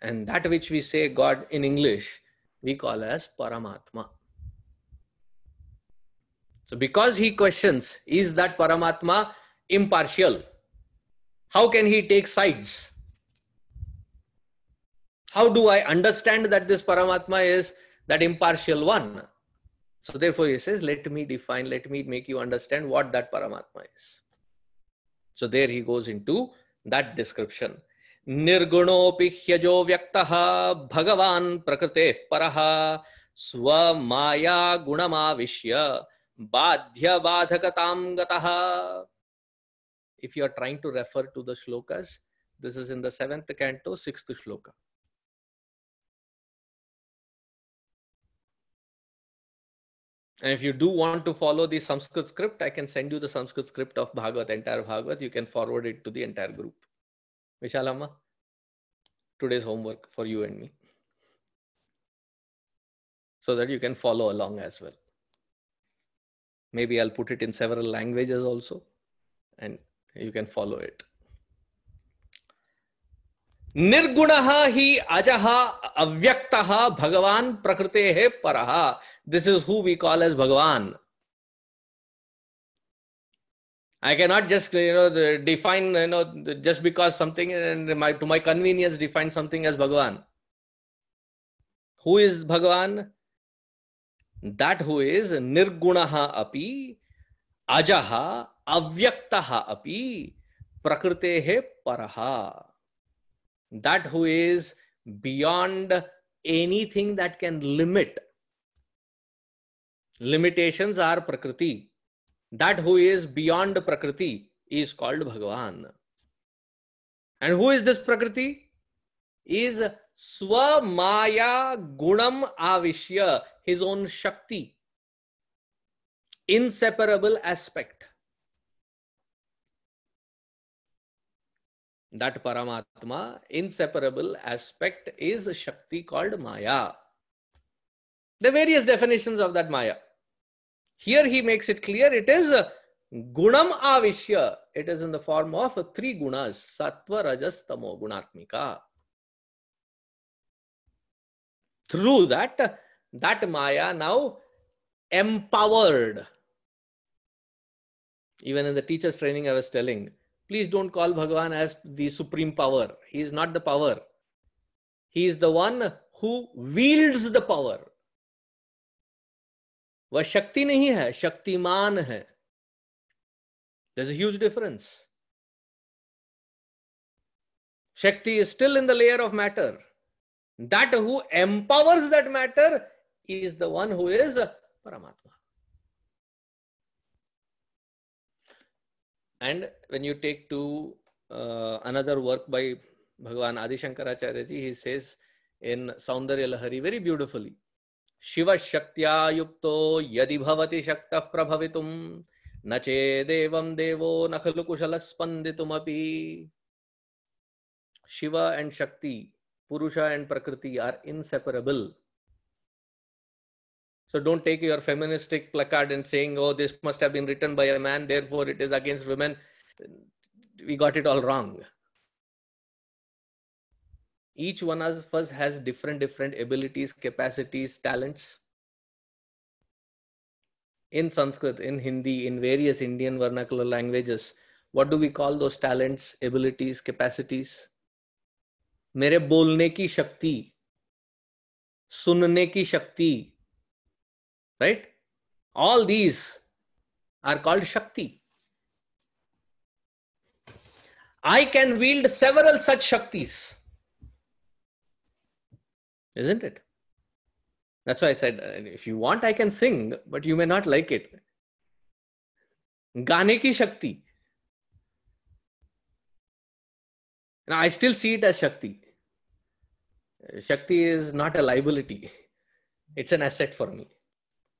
And that which we say God in English, we call as Paramatma. So, because he questions, is that Paramatma impartial? How can he take sides? How do I understand that this Paramatma is that impartial one? So therefore, he says, let me define, let me make you understand what that Paramatma is. So there he goes into that description. Nirguno निर्गुणोऽपि ह्यजो व्यक्तः भगवान् प्रकृतेः परः स्वमाया गुणमाविश्य बाध्य बाधकतां गतः If you are trying to refer to the shlokas, this is in the seventh canto, sixth shloka. And if you do want to follow the Sanskrit script, I can send you the Sanskrit script of Bhagavat, entire Bhagavat. You can forward it to the entire group. Vishalama, today's homework for you and me. So that you can follow along as well. Maybe I'll put it in several languages also, and you can follow it. निर्गुण ही अजह अव्यक्त भगवान प्रकृति है पर this is who we call as Bhagavan I can not just you know define you know just because something to my convenience define something as Bhagavan who is Bhagavan that who is nirguna अपी अजह अव्यक्त अपी प्रकृते है परहा that who is beyond anything that can limit. Limitations are Prakriti. That who is beyond Prakriti is called Bhagavan. And who is this Prakriti? Is Swamaya Gunam Avishya, his own Shakti. Inseparable aspect. That Paramatma inseparable aspect is Shakti called Maya. The various definitions of that Maya. Here he makes it clear it is Gunam Avishya. It is in the form of three gunas Sattva, Rajas, Tamo, Gunatmika. Through that, that Maya now empowered. Even in the teacher's training, I was telling Please don't call bhagwan as the supreme power. He is not the power. He is the one who wields the power. वह शक्ति नहीं है शक्तिमान है There's a huge difference. Shakti is still in the layer of matter. That who empowers that matter is the one who is Paramatma. And when you take to uh, another work by Bhagavan Adi Shankaracharya ji, he says in Saundarya Lahari very beautifully, Shiva Shaktya Yukto Yadi Bhavati Shakta Prabhavitum Nache Devam Devo Nakhalu Kushala Spanditumapi. Shiva and Shakti, Purusha and Prakriti are inseparable. So don't take your feministic placard and saying, oh, this must have been written by a man, therefore it is against women. We got it all wrong. Each one of us has different, different abilities, capacities, talents. In Sanskrit, in Hindi, in various Indian vernacular languages, what do we call those talents, abilities, capacities? मेरे बोलने की शक्ति सुनने की शक्ति right all these are called shakti i can wield several such shaktis isn't it that's why i said uh, if you want i can sing but you may not like it गाने की शक्ति Now, I still see it as Shakti. Shakti is not a liability, it's an asset for me.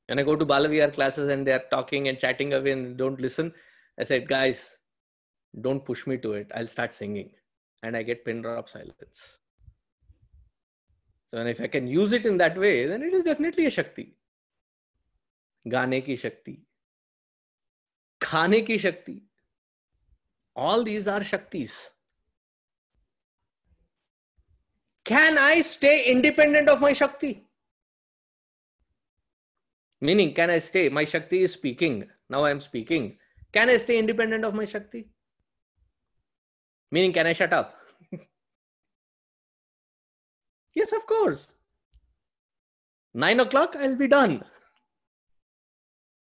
When I go to Balavir classes and they are talking and chatting away and don't listen, I said, guys, don't push me to it. I'll start singing. And I get pin drop silence. So, and if I can use it in that way, then it is definitely a Shakti. Gaane ki Shakti. Khane ki Shakti. All these are Shaktis. Can I stay independent of my Shakti? Meaning, can I stay? My Shakti is speaking. Now I am speaking. Can I stay independent of my Shakti? Meaning, can I shut up? [laughs] yes, of course. Nine o'clock, I'll be done.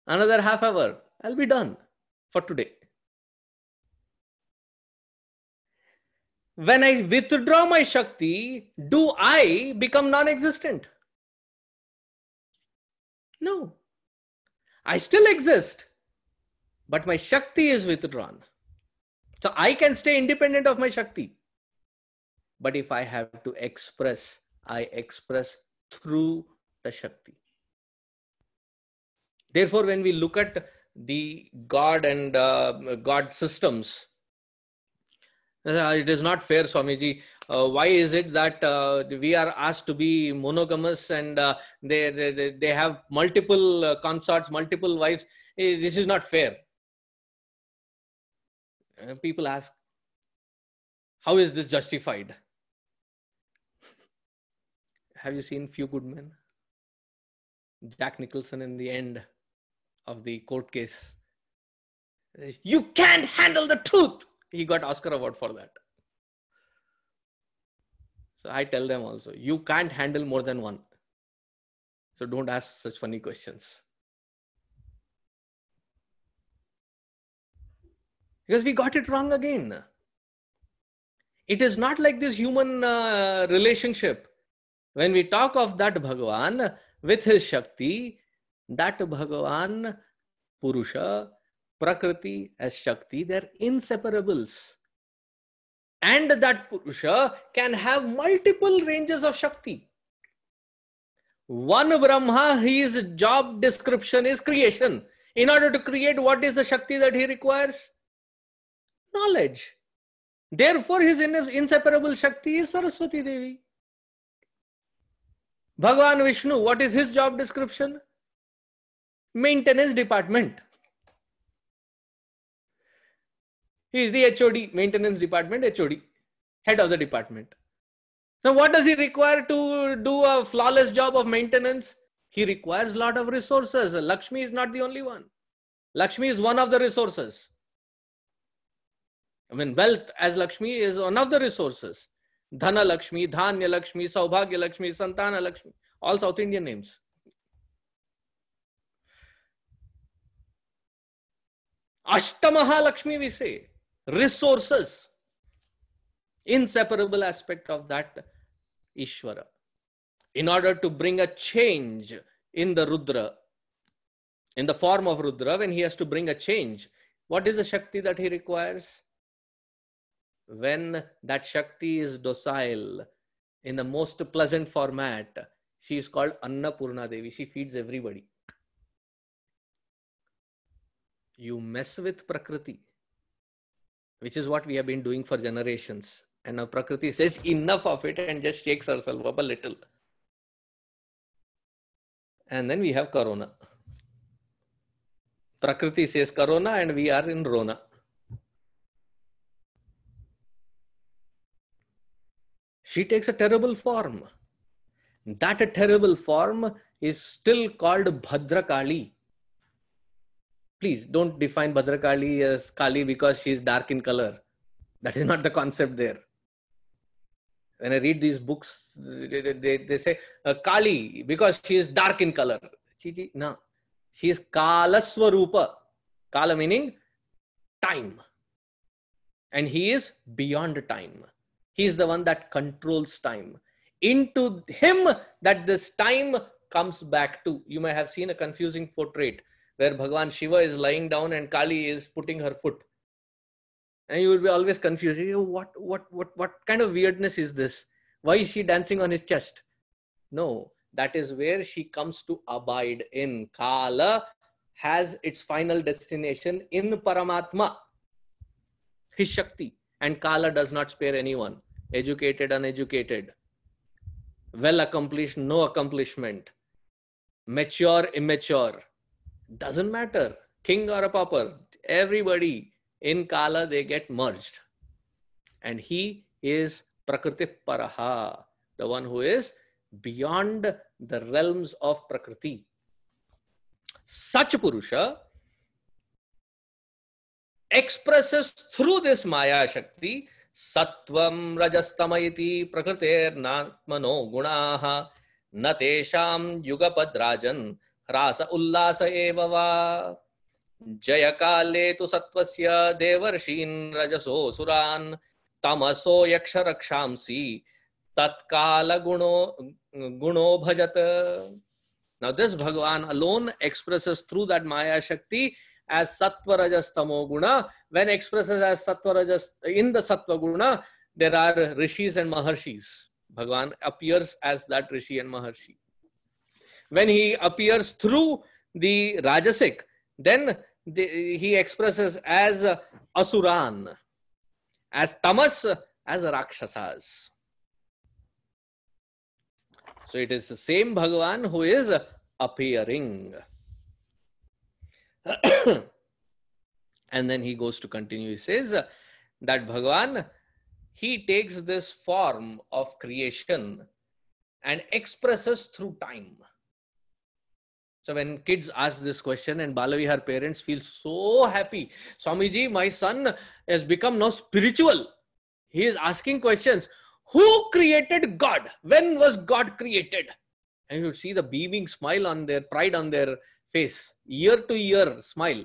Another half hour, I'll be done for today. When I withdraw my Shakti, do I become non existent? No. I still exist, but my Shakti is withdrawn. So I can stay independent of my Shakti. But if I have to express, I express through the Shakti. Therefore, when we look at the God and uh, God systems, uh, it is not fair, Swamiji uh, why is it that uh, we are asked to be monogamous and uh, they, they, they have multiple uh, consorts, multiple wives? Eh, this is not fair. Uh, people ask, how is this justified? have you seen Few Good Men? Jack Nicholson in the end of the court case. You can't handle the truth. He got Oscar award for that. So I tell them also, you can't handle more than one. So don't ask such funny questions. Because we got it wrong again. It is not like this human uh, relationship. When we talk of that Bhagavan with his Shakti, that Bhagavan, Purusha, Prakriti as Shakti, they're inseparables and that Purusha can have multiple ranges of Shakti. One Brahma, his job description is creation. In order to create, what is the Shakti that he requires? Knowledge. Therefore, his inseparable Shakti is Saraswati Devi. Bhagavan Vishnu, what is his job description? Maintenance department. He is the HOD, maintenance department HOD, head of the department. Now, what does he require to do a flawless job of maintenance? He requires a lot of resources. Lakshmi is not the only one. Lakshmi is one of the resources. I mean, wealth as Lakshmi is one of the resources. Dhana Lakshmi, Dhanya Lakshmi, Saubhagya Lakshmi, Santana Lakshmi, all South Indian names. Ashtamaha Lakshmi, we say resources inseparable aspect of that ishvara in order to bring a change in the rudra in the form of rudra when he has to bring a change what is the shakti that he requires when that shakti is docile in the most pleasant format she is called annapurna devi she feeds everybody you mess with prakriti which is what we have been doing for generations. And now Prakriti says, enough of it, and just shakes herself up a little. And then we have Corona. Prakriti says Corona, and we are in Rona. She takes a terrible form. That terrible form is still called Bhadrakali please don't define Badrakali as Kali because she's dark in color. That is not the concept there. When I read these books, they, they, they say uh, Kali because she is dark in color. Chi, no. She is Kala Kala meaning time. And he is beyond time. He is the one that controls time. Into him that this time comes back to. You may have seen a confusing portrait where Bhagwan Shiva is lying down and Kali is putting her foot. And you will be always confused. You know, what, what, what, what kind of weirdness is this? Why is she dancing on his chest? No, that is where she comes to abide in. Kala has its final destination in Paramatma, his Shakti. And Kala does not spare anyone, educated, uneducated, well accomplished, no accomplishment, mature, immature Doesn't matter, king or a pauper, everybody in Kala they get merged. And he is Prakriti Paraha, the one who is beyond the realms of Prakriti. Such Purusha expresses through this Maya Shakti सत्वम रजस्तम प्रकृतेर्नात्मनो गुणाः न तेषां युगपद्राजन् रास उल्लास एव जय काले तु सत्वस्य देवर्षीन् रजसो सुरान् तमसो यक्ष रक्षांसि तत्काल गुणो गुणो भजत now this Bhagavan alone expresses through that maya shakti as सत्व रजस तमो गुण व्हेन एक्सप्रेसेस एज सत्व रजस इन the sattva guna there are rishis and maharshis Bhagavan appears as that rishi and maharshi when he appears through the Rajasic, then the, he expresses as Asuran, as Tamas, as Rakshasas. So it is the same Bhagavan who is appearing. and then he goes to continue. He says that Bhagavan, he takes this form of creation and expresses through time. So when kids ask this question and Balavihar parents feel so happy, Swamiji, my son has become now spiritual. He is asking questions. Who created God? When was God created? And you see the beaming smile on their pride on their face, year to year smile.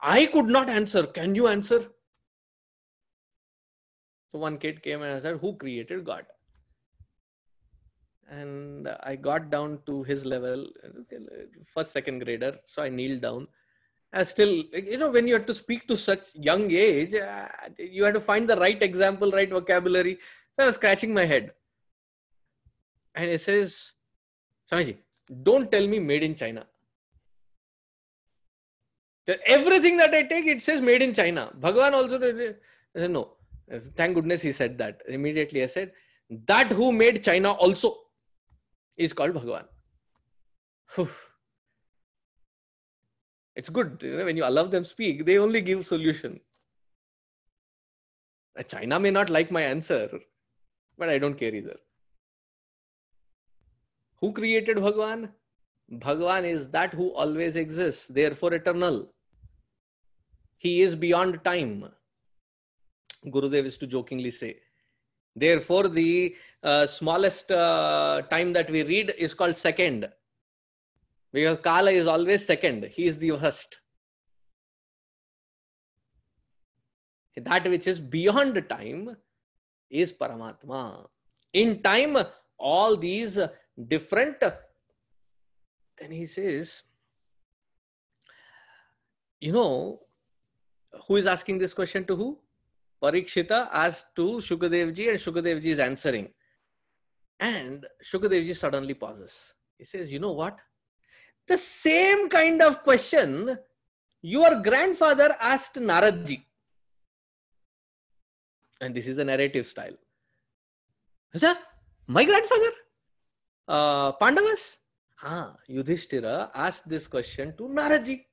I could not answer. Can you answer? So one kid came and I said, Who created God? and i got down to his level first second grader so i kneeled down I still you know when you have to speak to such young age uh, you had to find the right example right vocabulary i was scratching my head and he says "Samaji, don't tell me made in china everything that i take it says made in china bhagwan also said, no thank goodness he said that immediately i said that who made china also is called Bhagwan. It's good you know, when you allow them speak, they only give solution. China may not like my answer, but I don't care either. Who created Bhagwan? Bhagwan is that who always exists, therefore eternal. He is beyond time. Gurudev is to jokingly say. Therefore, the uh, smallest uh, time that we read is called second because kala is always second he is the first that which is beyond time is paramatma in time all these different then he says you know who is asking this question to who parikshita asked to shukadevji and shukadevji is answering and Shukadevji suddenly pauses. He says, You know what? The same kind of question your grandfather asked Naradji. And this is the narrative style. Acha, my grandfather? Uh, Pandavas? Ah, Yudhishthira asked this question to Naraji.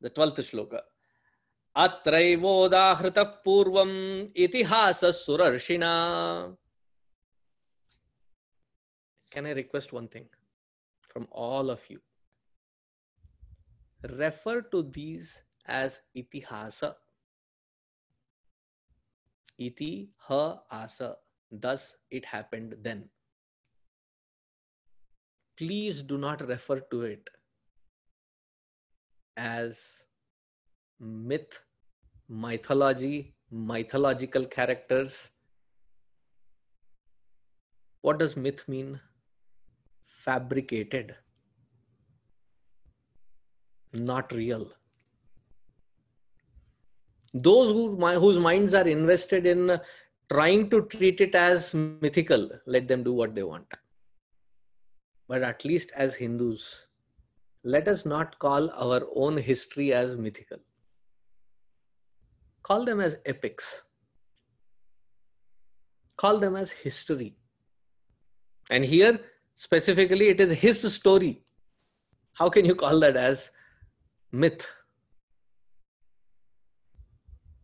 The 12th shloka. अत्रैवोदाहृतः पूर्वम् इतिहासः सुरर्षिणा can I request one thing from all of you? Refer to these as itihasa. Iti ha asa. Thus it happened then. Please do not refer to it as myth, mythology, mythological characters. What does myth mean? fabricated, not real. Those who, my, whose minds are invested in trying to treat it as mythical, let them do what they want. But at least as Hindus, let us not call our own history as mythical. Call them as epics. Call them as history. And here, specifically it is his story how can you call that as myth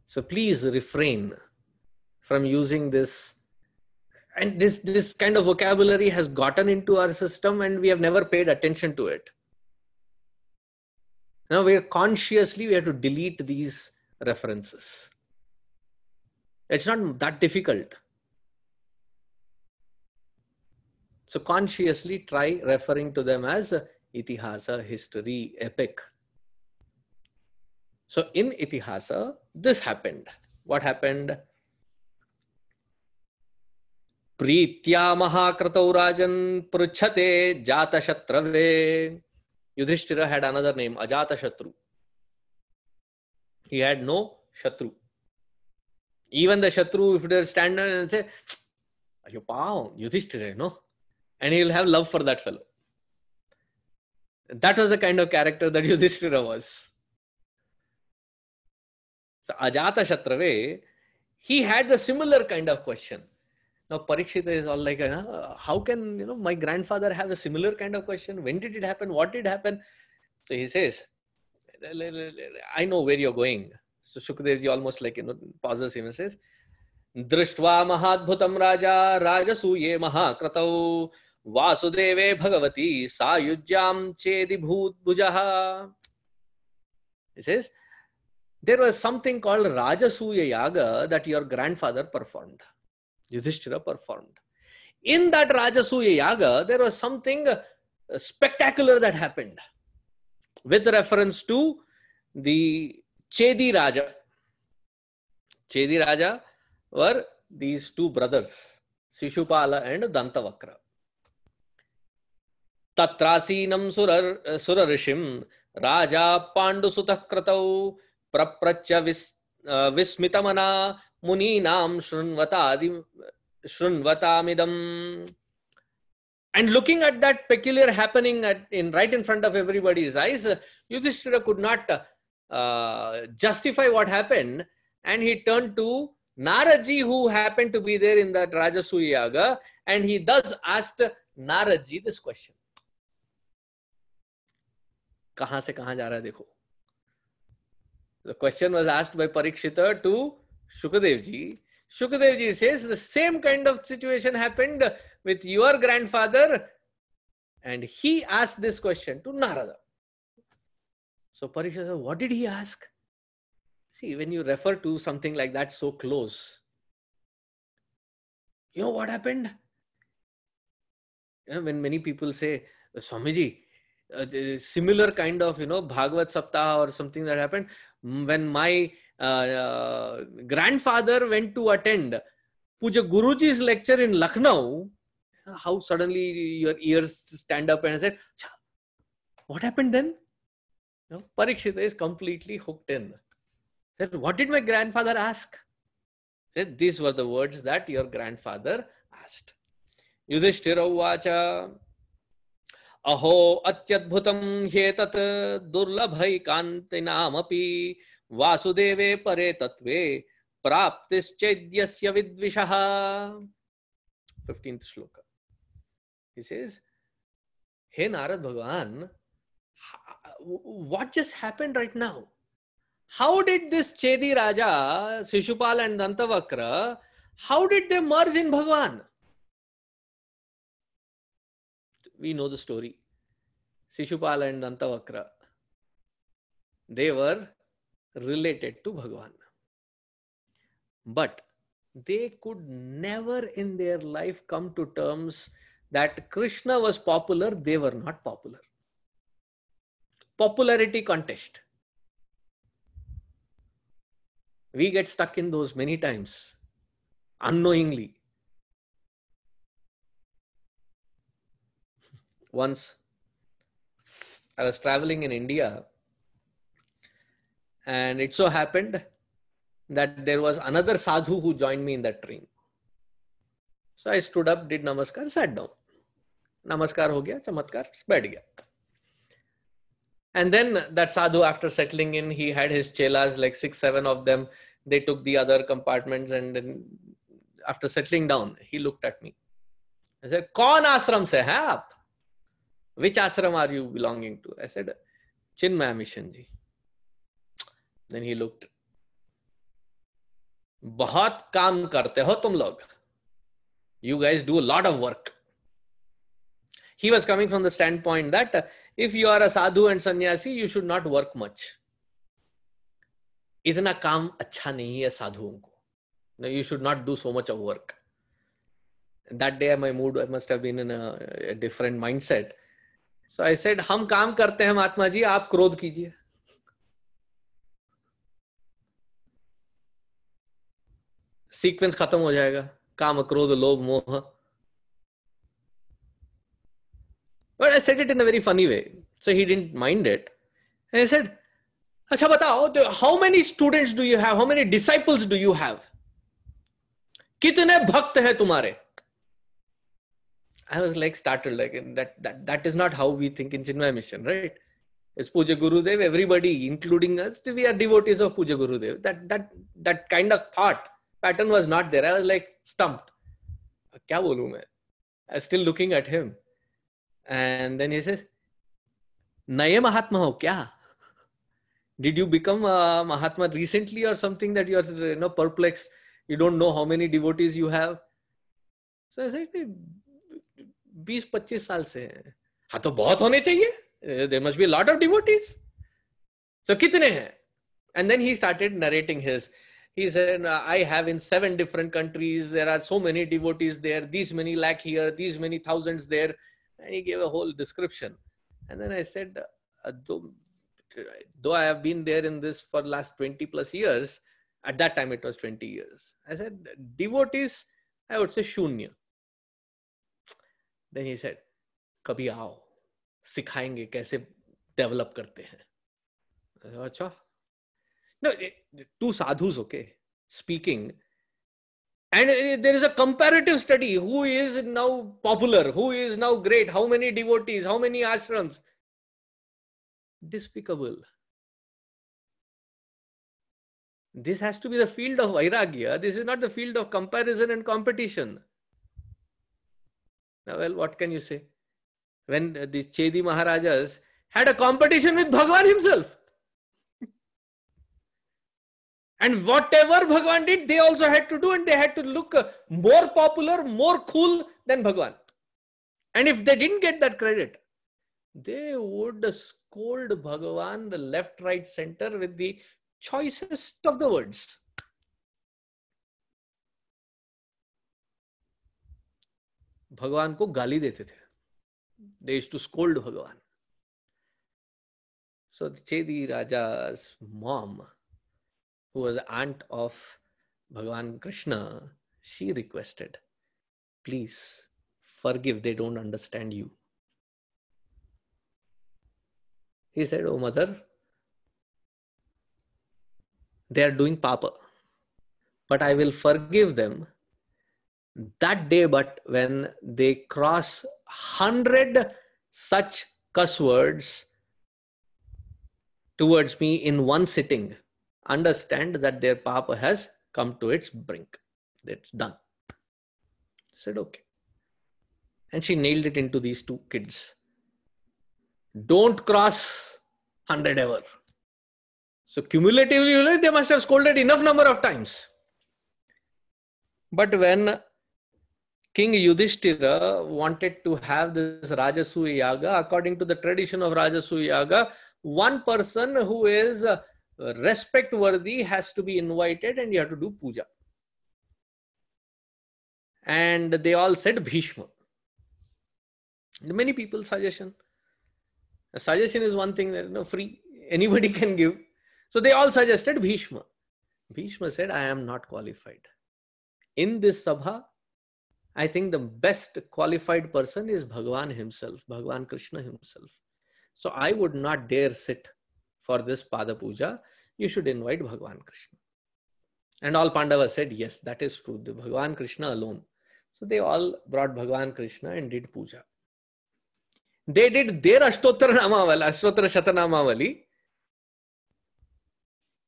so please refrain from using this and this this kind of vocabulary has gotten into our system and we have never paid attention to it now we are consciously we have to delete these references it's not that difficult So consciously try referring to them as itihasa, history, epic. So in itihasa, this happened. What happened? प्रीत्या महाक्रतौ Rajan पृछते जातशत्रवे Yudhishthira had another name, Ajata He had no Shatru. Even the Shatru, if they stand and say, you pound, Yudhishthira, no? and he'll have love for that fellow. that was the kind of character that [laughs] Yudhishthira was. So Ajata Shatrave, he had the similar kind of question. Now Parikshita is all like, how can you know my grandfather have a similar kind of question? When did it happen? What did happen? So he says, I know where you're going. So Sukadevji almost like you know pauses him and says, दृष्ट्वा Raja, Raja राजसूये महाक्रतौ वासुदेवे Bhagwati सायुज्याम चेदि भूत भुजः this is there was something called Rajasuya yaga that your grandfather performed Yudhishthira performed in that Rajasuya yaga there was something spectacular that happened with reference to the Chedi raja Chedi raja were these two brothers Shishupal and Dantavakra तत्रासीनं सुरर् सुरऋषिं राजा पाण्डुसुतः कृतौ प्रप्रच्य विस् विस्मितमना मुनीनां शृण्वतादि शृण्वतामिदम् And looking at that peculiar happening at, in right in front of everybody's eyes, Yudhishthira could not uh, justify what happened, and he turned to Naraji, who happened to be there in that Rajasuyaga, and he thus asked Naraji this question. कहाँ से कहाँ जा रहा है देखो the question was asked by Parikshita to Shukadev ji. Shukadev ji says the same kind of situation happened with your grandfather, and he asked this question to Narada. So Parikshita, what did he ask? See, when you refer to something like that so close, you know what happened? You know, when many people say, Swamiji, Uh, similar kind of you know Bhagavad Saptah or something that happened when my uh, uh, grandfather went to attend Puja Guruji's lecture in Lucknow. How suddenly your ears stand up and I said, "What happened then?" Parikshit Parikshita is completely hooked in. Said, "What did my grandfather ask?" Said, "These were the words that your grandfather asked." Yudhishthira uvacha अहो अत्यद्भुतं ह्येतत् दुर्लभैकान्तिनामपि वासुदेवे परे तत्वे प्राप्तिश्चेद्यस्य विद्विषः 15th श्लोक he says hey narad bhagwan what just happened right now how did this chedi raja shishupal and dantavakra how did they merge in bhagwan we know the story. Sishupal and Dantavakra, they were related to Bhagavan. But they could never in their life come to terms that Krishna was popular, they were not popular. Popularity contest. We get stuck in those many times unknowingly once I was traveling in India, and it so happened that there was another sadhu who joined me in that train. So I stood up, did namaskar, sat down. Namaskar ho gaya, chamatkar, bed gaya. And then that sadhu, after settling in, he had his chelas, like six, seven of them. They took the other compartments, and then after settling down, he looked at me. I said, Kaun ashram se hai aap? which ashram are you belonging to? I said, Chinmaya Then he looked. बहुत काम करते हो तुम लोग you guys do a lot of work. He was coming from the standpoint that if you are a sadhu and sannyasi, you should not work much. इतना काम अच्छा नहीं है साधुओं को you should not do so much of work that day my mood must have been in different mindset so I said हम काम करते हैं महात्मा जी आप क्रोध कीजिए सीक्वेंस खत्म हो जाएगा काम क्रोध लोभ मोह but I set it in a very funny way so he didn't mind it I said अच्छा बताओ तो how many students do you have how many disciples do you have कितने भक्त हैं तुम्हारे I was like startled. Like that that that is not how we think in Chinmay Mission, right? It's Puja Guru Dev. Everybody, including us, we are devotees of Puja Guru Dev. That that that kind of thought pattern was not there. I was like stumped. क्या बोलूँ i was still looking at him, and then he says, Naya Mahatma? हो क्या? Did you become a Mahatma recently or something that you are you know perplexed? You don't know how many devotees you have." So I said. बीस पच्चीस साल से हैं हाँ तो बहुत होने चाहिए they must be lot of devotees so कितने हैं and then he started narrating his he said i have in seven different countries there are so many devotees there these many lakh here these many thousands there and he gave a whole description and then i said though, i have been there in this for last 20 plus years at that time it was 20 years i said devotees i would say shunya then he said कभी आओ सिखाएंगे कैसे develop करते हैं अच्छा no two sadhus okay speaking and there is a comparative study who is now popular who is now great how many devotees how many ashrams despicable this has to be the field of vairagya this is not the field of comparison and competition Now, well, what can you say? When the Chedi Maharajas had a competition with Bhagavan himself. and whatever Bhagavan did, they also had to do and they had to look uh, more popular, more cool than Bhagavan. And if they didn't get that credit, they would scold Bhagavan the left, right, center with the choicest of the words. भगवान को गाली देते थे दे to scold Bhagavan so Chedi raja mom was aunt of Bhagavan Krishna she requested please forgive they don't understand you he said O mother they are doing paap but I will forgive them that day but when they cross 100 such cuss words towards me in one sitting understand that their papa has come to its brink that's done I said okay and she nailed it into these two kids don't cross 100 ever so cumulatively they must have scolded enough number of times but when King Yudhishthira wanted to have this Rajasuya Yaga. According to the tradition of Rajasuya Yaga, one person who is uh, respect worthy has to be invited and you have to do puja. And they all said Bhishma. Many people suggestion. A suggestion is one thing that you know, free [laughs] anybody can give. So they all suggested Bhishma. Bhishma said, I am not qualified. In this Sabha, I think the best qualified person is Bhagwan himself, Bhagwan Krishna himself. So I would not dare sit for this Pada Puja. You should invite Bhagwan Krishna. And all Pandavas said, Yes, that is true. The Bhagwan Krishna alone. So they all brought Bhagwan Krishna and did puja. They did their Ashtotra Namavali, Ashtotra Shatanamavali.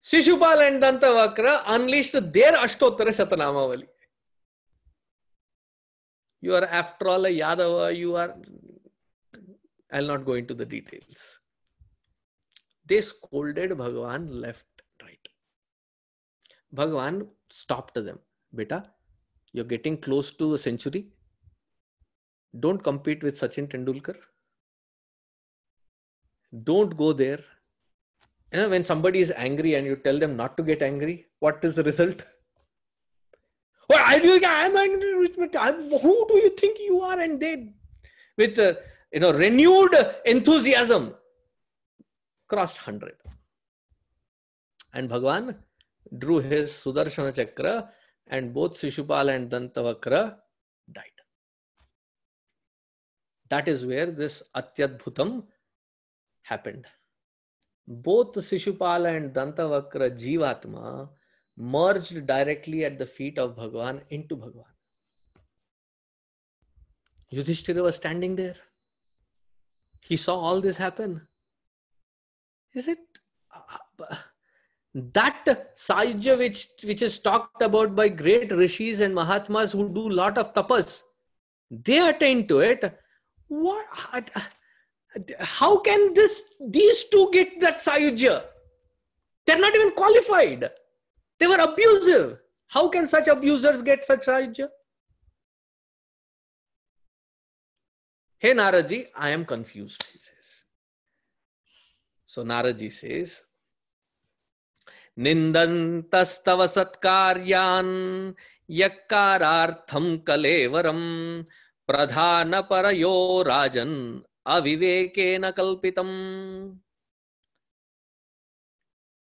Shishupal and Dantavakra unleashed their Ashtotra Shatanamavali. You are, after all, a Yadava. You are. I'll not go into the details. They scolded Bhagavan left, right. Bhagavan stopped them. Beta, you're getting close to a century. Don't compete with Sachin Tendulkar. Don't go there. You know, when somebody is angry and you tell them not to get angry, what is the result? Well, I do. I'm like, who do you think you are? And they, with uh, you know renewed enthusiasm, crossed hundred. And Bhagwan drew his Sudarshana Chakra, and both Sishupal and Dantavakra died. That is where this Atyadbhutam happened. Both Sishupal and Dantavakra Jivatma merged directly at the feet of Bhagwan into Bhagwan. Yudhishthira was standing there. He saw all this happen. Is it that Sajja which, which is talked about by great rishis and Mahatmas who do lot of tapas? They attain to it. What? How can this these two get that Sayujya? They're not even qualified. They were abusive. How can such abusers get such Rajya? Hey Naraji, I am confused, he says. So Naraji says, निन्दन्तस्तव सत्कार्यान् यक्कारार्थं कलेवरं प्रधानपरयो राजन् अविवेकेन कल्पितम्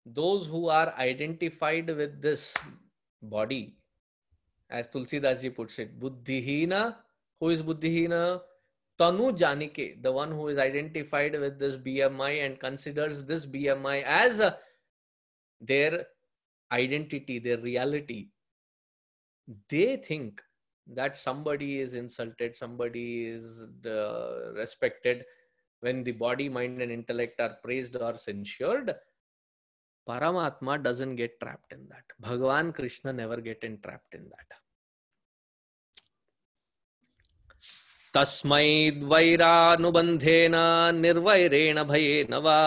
those who are identified with this body, as Tulsidasji puts it, Buddhihina, who is Buddhihina? Tanu Janike, the one who is identified with this BMI and considers this BMI as a, their identity, their reality. They think that somebody is insulted, somebody is uh, respected when the body, mind, and intellect are praised or censured Paramatma doesn't get trapped in that. Bhagavan Krishna never get entrapped in that. तस्मैद्वैरानुबन्धेन निर्वैरेण भयेन वा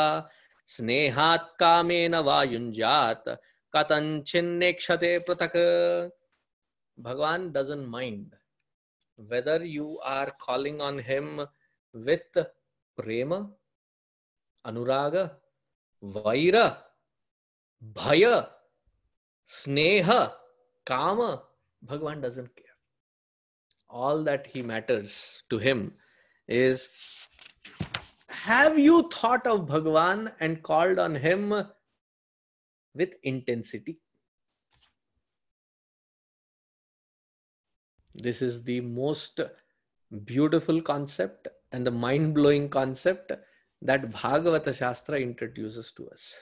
स्नेहात् कामेन वा युञ्जात् कतञ्चिन्नेक्षते पृथक् भगवान doesn't mind whether you are calling on him with prema, anuraga, vaira, Bhaya, Sneha, Kama, Bhagwan doesn't care. All that he matters to him is have you thought of Bhagwan and called on him with intensity? This is the most beautiful concept and the mind blowing concept that Bhagavata Shastra introduces to us.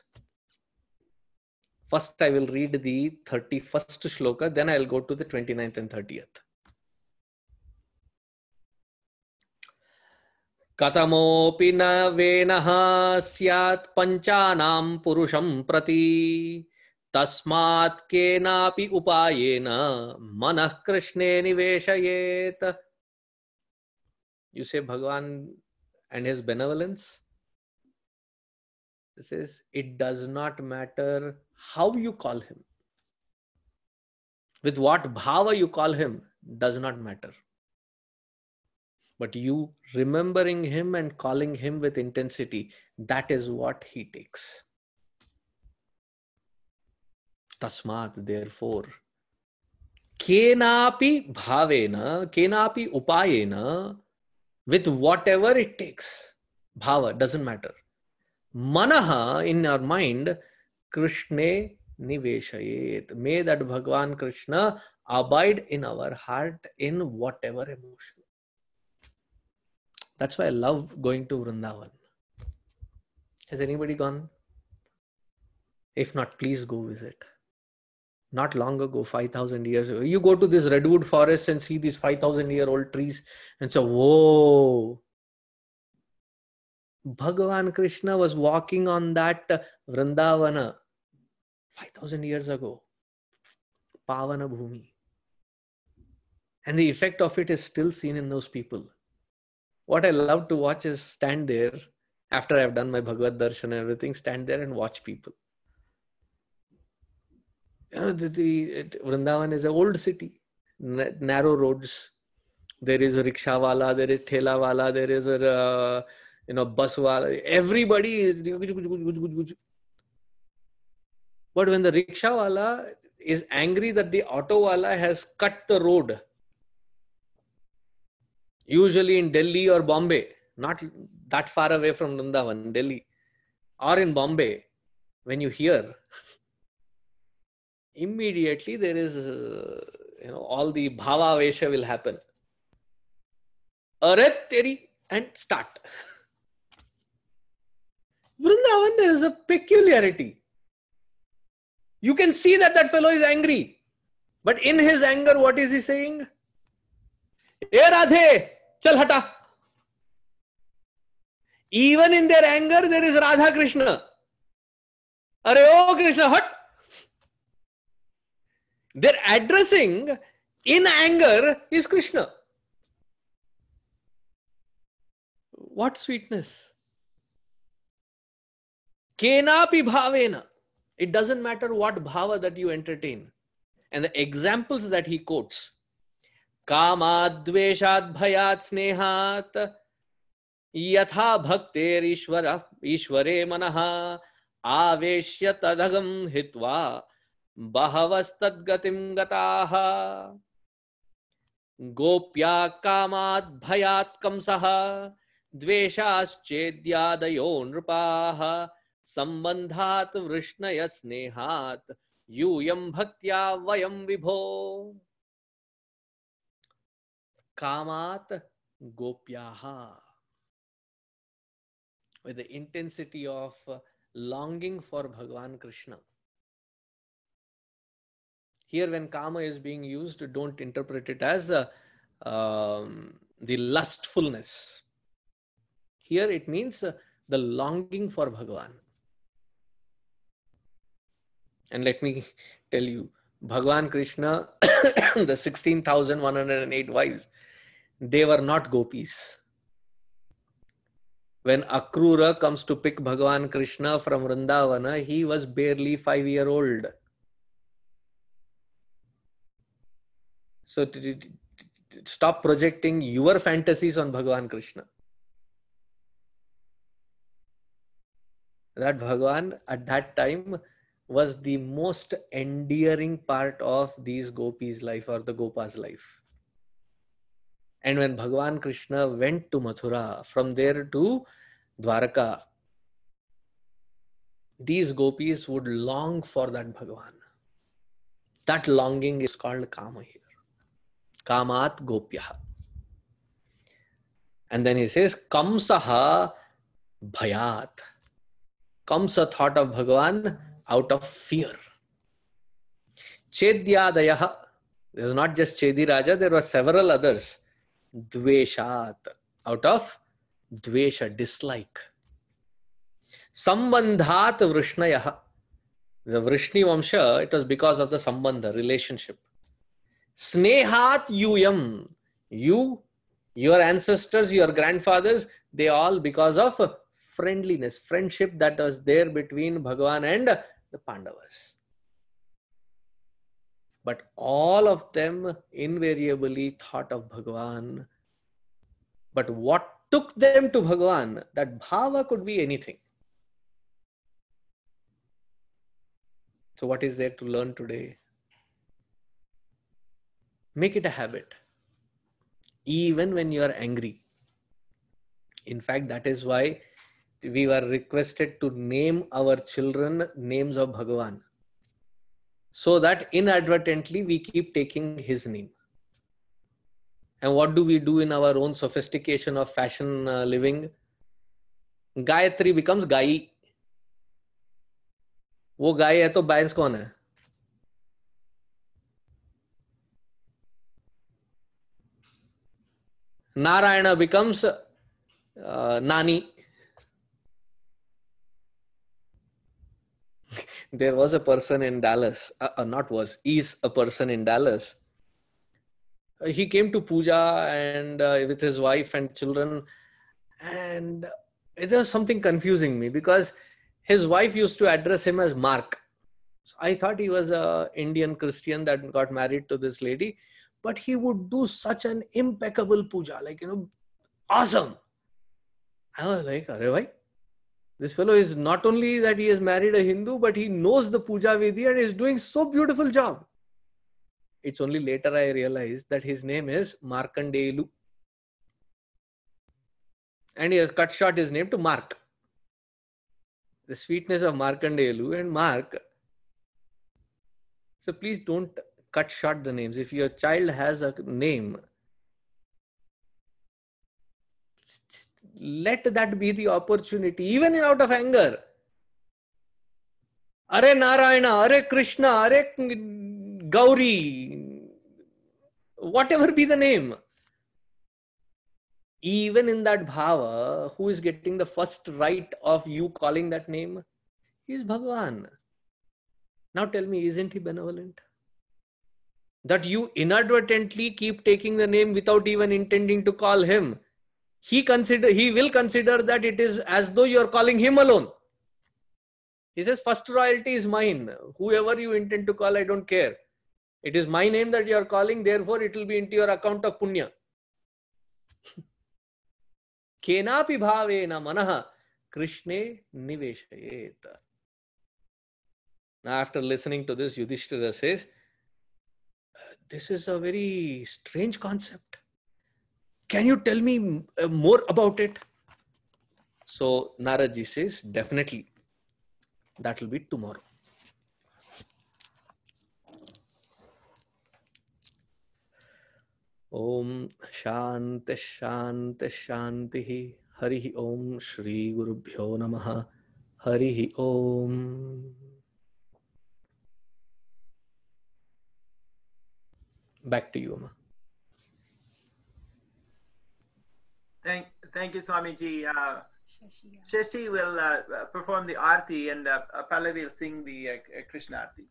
First, I will read the 31st shloka, then I'll go to the 29th and 30th. कतमोऽपि न वेनः स्यात् पञ्चानां पुरुषं प्रति तस्मात् केनापि उपायेन मनः कृष्णे निवेशयेत् you say Bhagavan and his benevolence this is it does not matter how you call him with what bhava you call him does not matter but you remembering him and calling him with intensity that is what he takes tasmat therefore kenapi bhavena kenapi upayena with whatever it takes bhava doesn't matter manaha in our mind Krishna niveshayet. May that Bhagavan Krishna abide in our heart in whatever emotion. That's why I love going to Vrindavan. Has anybody gone? If not, please go visit. Not long ago, 5,000 years ago, you go to this redwood forest and see these 5,000 year old trees and say, so, Whoa! Bhagavan Krishna was walking on that Vrindavana 5000 years ago pavana bhumi and the effect of it is still seen in those people what i love to watch is stand there after i've done my bhagavad darshan and everything stand there and watch people you know, the, the it, vrindavan is an old city N- narrow roads there is a rickshawala there is wala, there is a uh, you know bus wala. everybody is but when the wala is angry that the auto wala has cut the road, usually in Delhi or Bombay, not that far away from Vrindavan, Delhi, or in Bombay, when you hear, [laughs] immediately there is, uh, you know, all the bhavavesha will happen. Aret teri and start. [laughs] Vrindavan, there is a peculiarity. You can see that that fellow is angry. But in his anger, what is he saying? Hey Radhe, chal hata. Even in their anger, there is Radha Krishna. Are oh Krishna, hut. They're addressing in anger is Krishna. What sweetness? Kenapi bhavena. It doesn't matter what bhava that you entertain. And the examples that he quotes कामाद्वेषात् भयात् स्नेहात् यथा भक्तेरीश्वर ईश्वरे मनः आवेश्य तदगम हित्वा बहवस्तद्गतिम गताः गोप्या कामात् भयात् कंसः द्वेषाश्चेद्यादयो नृपाः संबंधात वृष्णय स्नेहात यूयम भक्तिया वयम विभो कामात गोप्या with intensity of longing for Bhagavan Krishna here when kama is being use don't interpret it as the lustfulness here it means the longing for Bhagavan And let me tell you, Bhagwan Krishna, [coughs] the 16,108 wives, they were not gopis. When Akrura comes to pick Bhagwan Krishna from Vrindavana, he was barely five year old. So stop projecting your fantasies on Bhagwan Krishna. That Bhagwan at that time was the most endearing part of these gopis life or the gopas life and when bhagavan krishna went to mathura from there to dwarka these gopis would long for that bhagavan that longing is called kama here kamat gopya and then he says kamsaha bhayat kamsa thought of bhagavan out of fear. Chedyadaya, there was not just Chedi Raja, there were several others. Dveshat, out of Dvesha, dislike. Sambandhat Vrishnayaha. The Vrishni Vamsha, it was because of the Sambandha, relationship. Snehat Yuyam. You, your ancestors, your grandfathers, they all because of friendliness, friendship that was there between Bhagavan and the Pandavas. But all of them invariably thought of Bhagavan. But what took them to Bhagavan, that bhava could be anything. So, what is there to learn today? Make it a habit, even when you are angry. In fact, that is why we were requested to name our children names of Bhagavan. So that inadvertently we keep taking his name. And what do we do in our own sophistication of fashion uh, living? Gayatri becomes गाई वो गाय है तो बायंस कौन है Narayan becomes uh, नानी there was a person in Dallas, uh, uh, not was, is a person in Dallas. Uh, he came to puja and uh, with his wife and children, and it was something confusing me because his wife used to address him as Mark. So I thought he was a Indian Christian that got married to this lady, but he would do such an impeccable puja, like you know, awesome. I was like, "Arey why? This fellow is not only that he has married a Hindu, but he knows the puja vidhi and is doing so beautiful job. It's only later I realized that his name is Markandeyalu, And he has cut short his name to Mark. The sweetness of Markandeyalu and Mark. So please don't cut short the names. If your child has a name let that be the opportunity, even out of anger. Are Narayana, Are Krishna, Are Gauri, whatever be the name. Even in that bhava, who is getting the first right of you calling that name? He is Bhagavan. Now tell me, isn't he benevolent? That you inadvertently keep taking the name without even intending to call him he consider he will consider that it is as though you are calling him alone he says first royalty is mine whoever you intend to call i don't care it is my name that you are calling therefore it will be into your account of punya केनापि भावेन मनः कृष्णे निवेशयेत Now, after listening to this, Yudhishthira says, This is a very strange concept. Can you tell me more about it? So Naraji says, Definitely. That will be tomorrow. ओम शांति शांति शांति हरि ओम श्री गुरुभ्यो नम Hari Om back to you अमा Thank, thank you, Swamiji. Uh, Shashi will uh, perform the arti and uh, Pallavi will sing the uh, Krishna arti.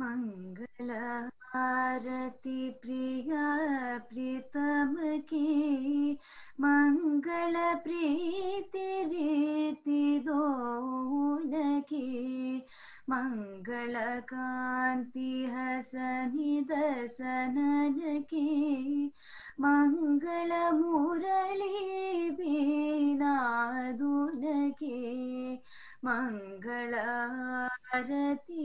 मङ्गलहारति प्रिया प्रीतम मंगल मंगल की प्रीतमके मङ्गलप्रीतिरेति दोनके मङ्गलकान्ति हसनिदसननके मङ्गलमुरली वीणादुनके मङ्गलारती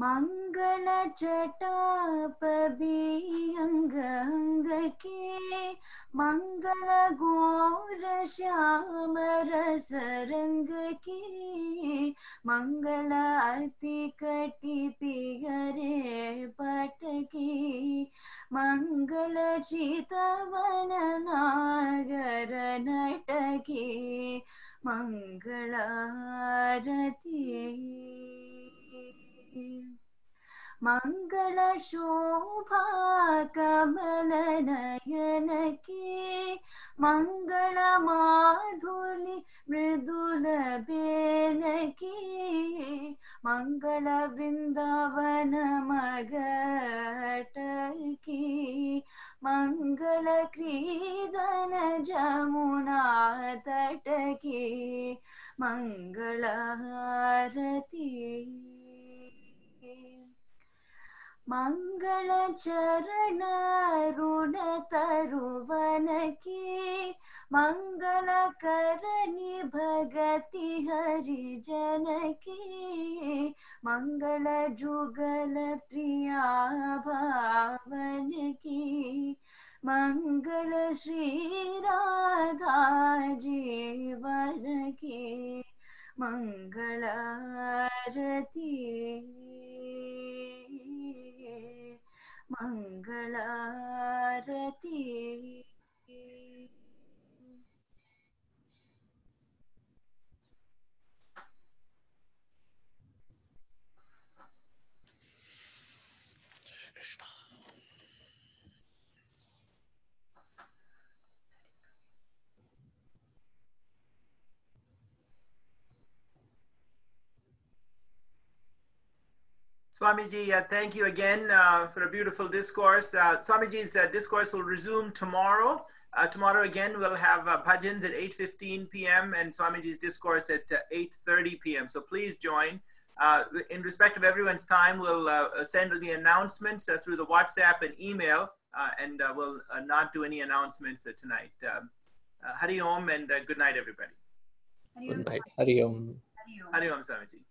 मंगल अंग अंग अङ्गके मंगल गौर श्याम रंग रसरङ्गके मङ्गल अति कटिपियरे पटके मङ्गल चितवन नागर नटके मङ्गलारती मंगल मंगल मंगल वृंदावन मङ्गलमाधुनि मृदुलबेनके मंगल क्रीदन जमुना मंगल आरती मंगल चरण ऋण मङ्गलचरणरुण मंगल मङ्गलकरणि भगति मंगल जुगल प्रिया की मंगल श्री राधा जीवन जीवनके मंगल मङ्गलारती Swamiji, uh, thank you again uh, for a beautiful discourse. Uh, Swamiji's uh, discourse will resume tomorrow. Uh, tomorrow again, we'll have uh, bhajans at 8.15 p.m. and Swamiji's discourse at 8.30 p.m. So please join. in respect of everyone's time, we'll send the announcements through the WhatsApp and email, and we'll not do any announcements tonight. Hari Om and good night, everybody. Good night. Hari Om. Hari Om, Hari Om Swamiji.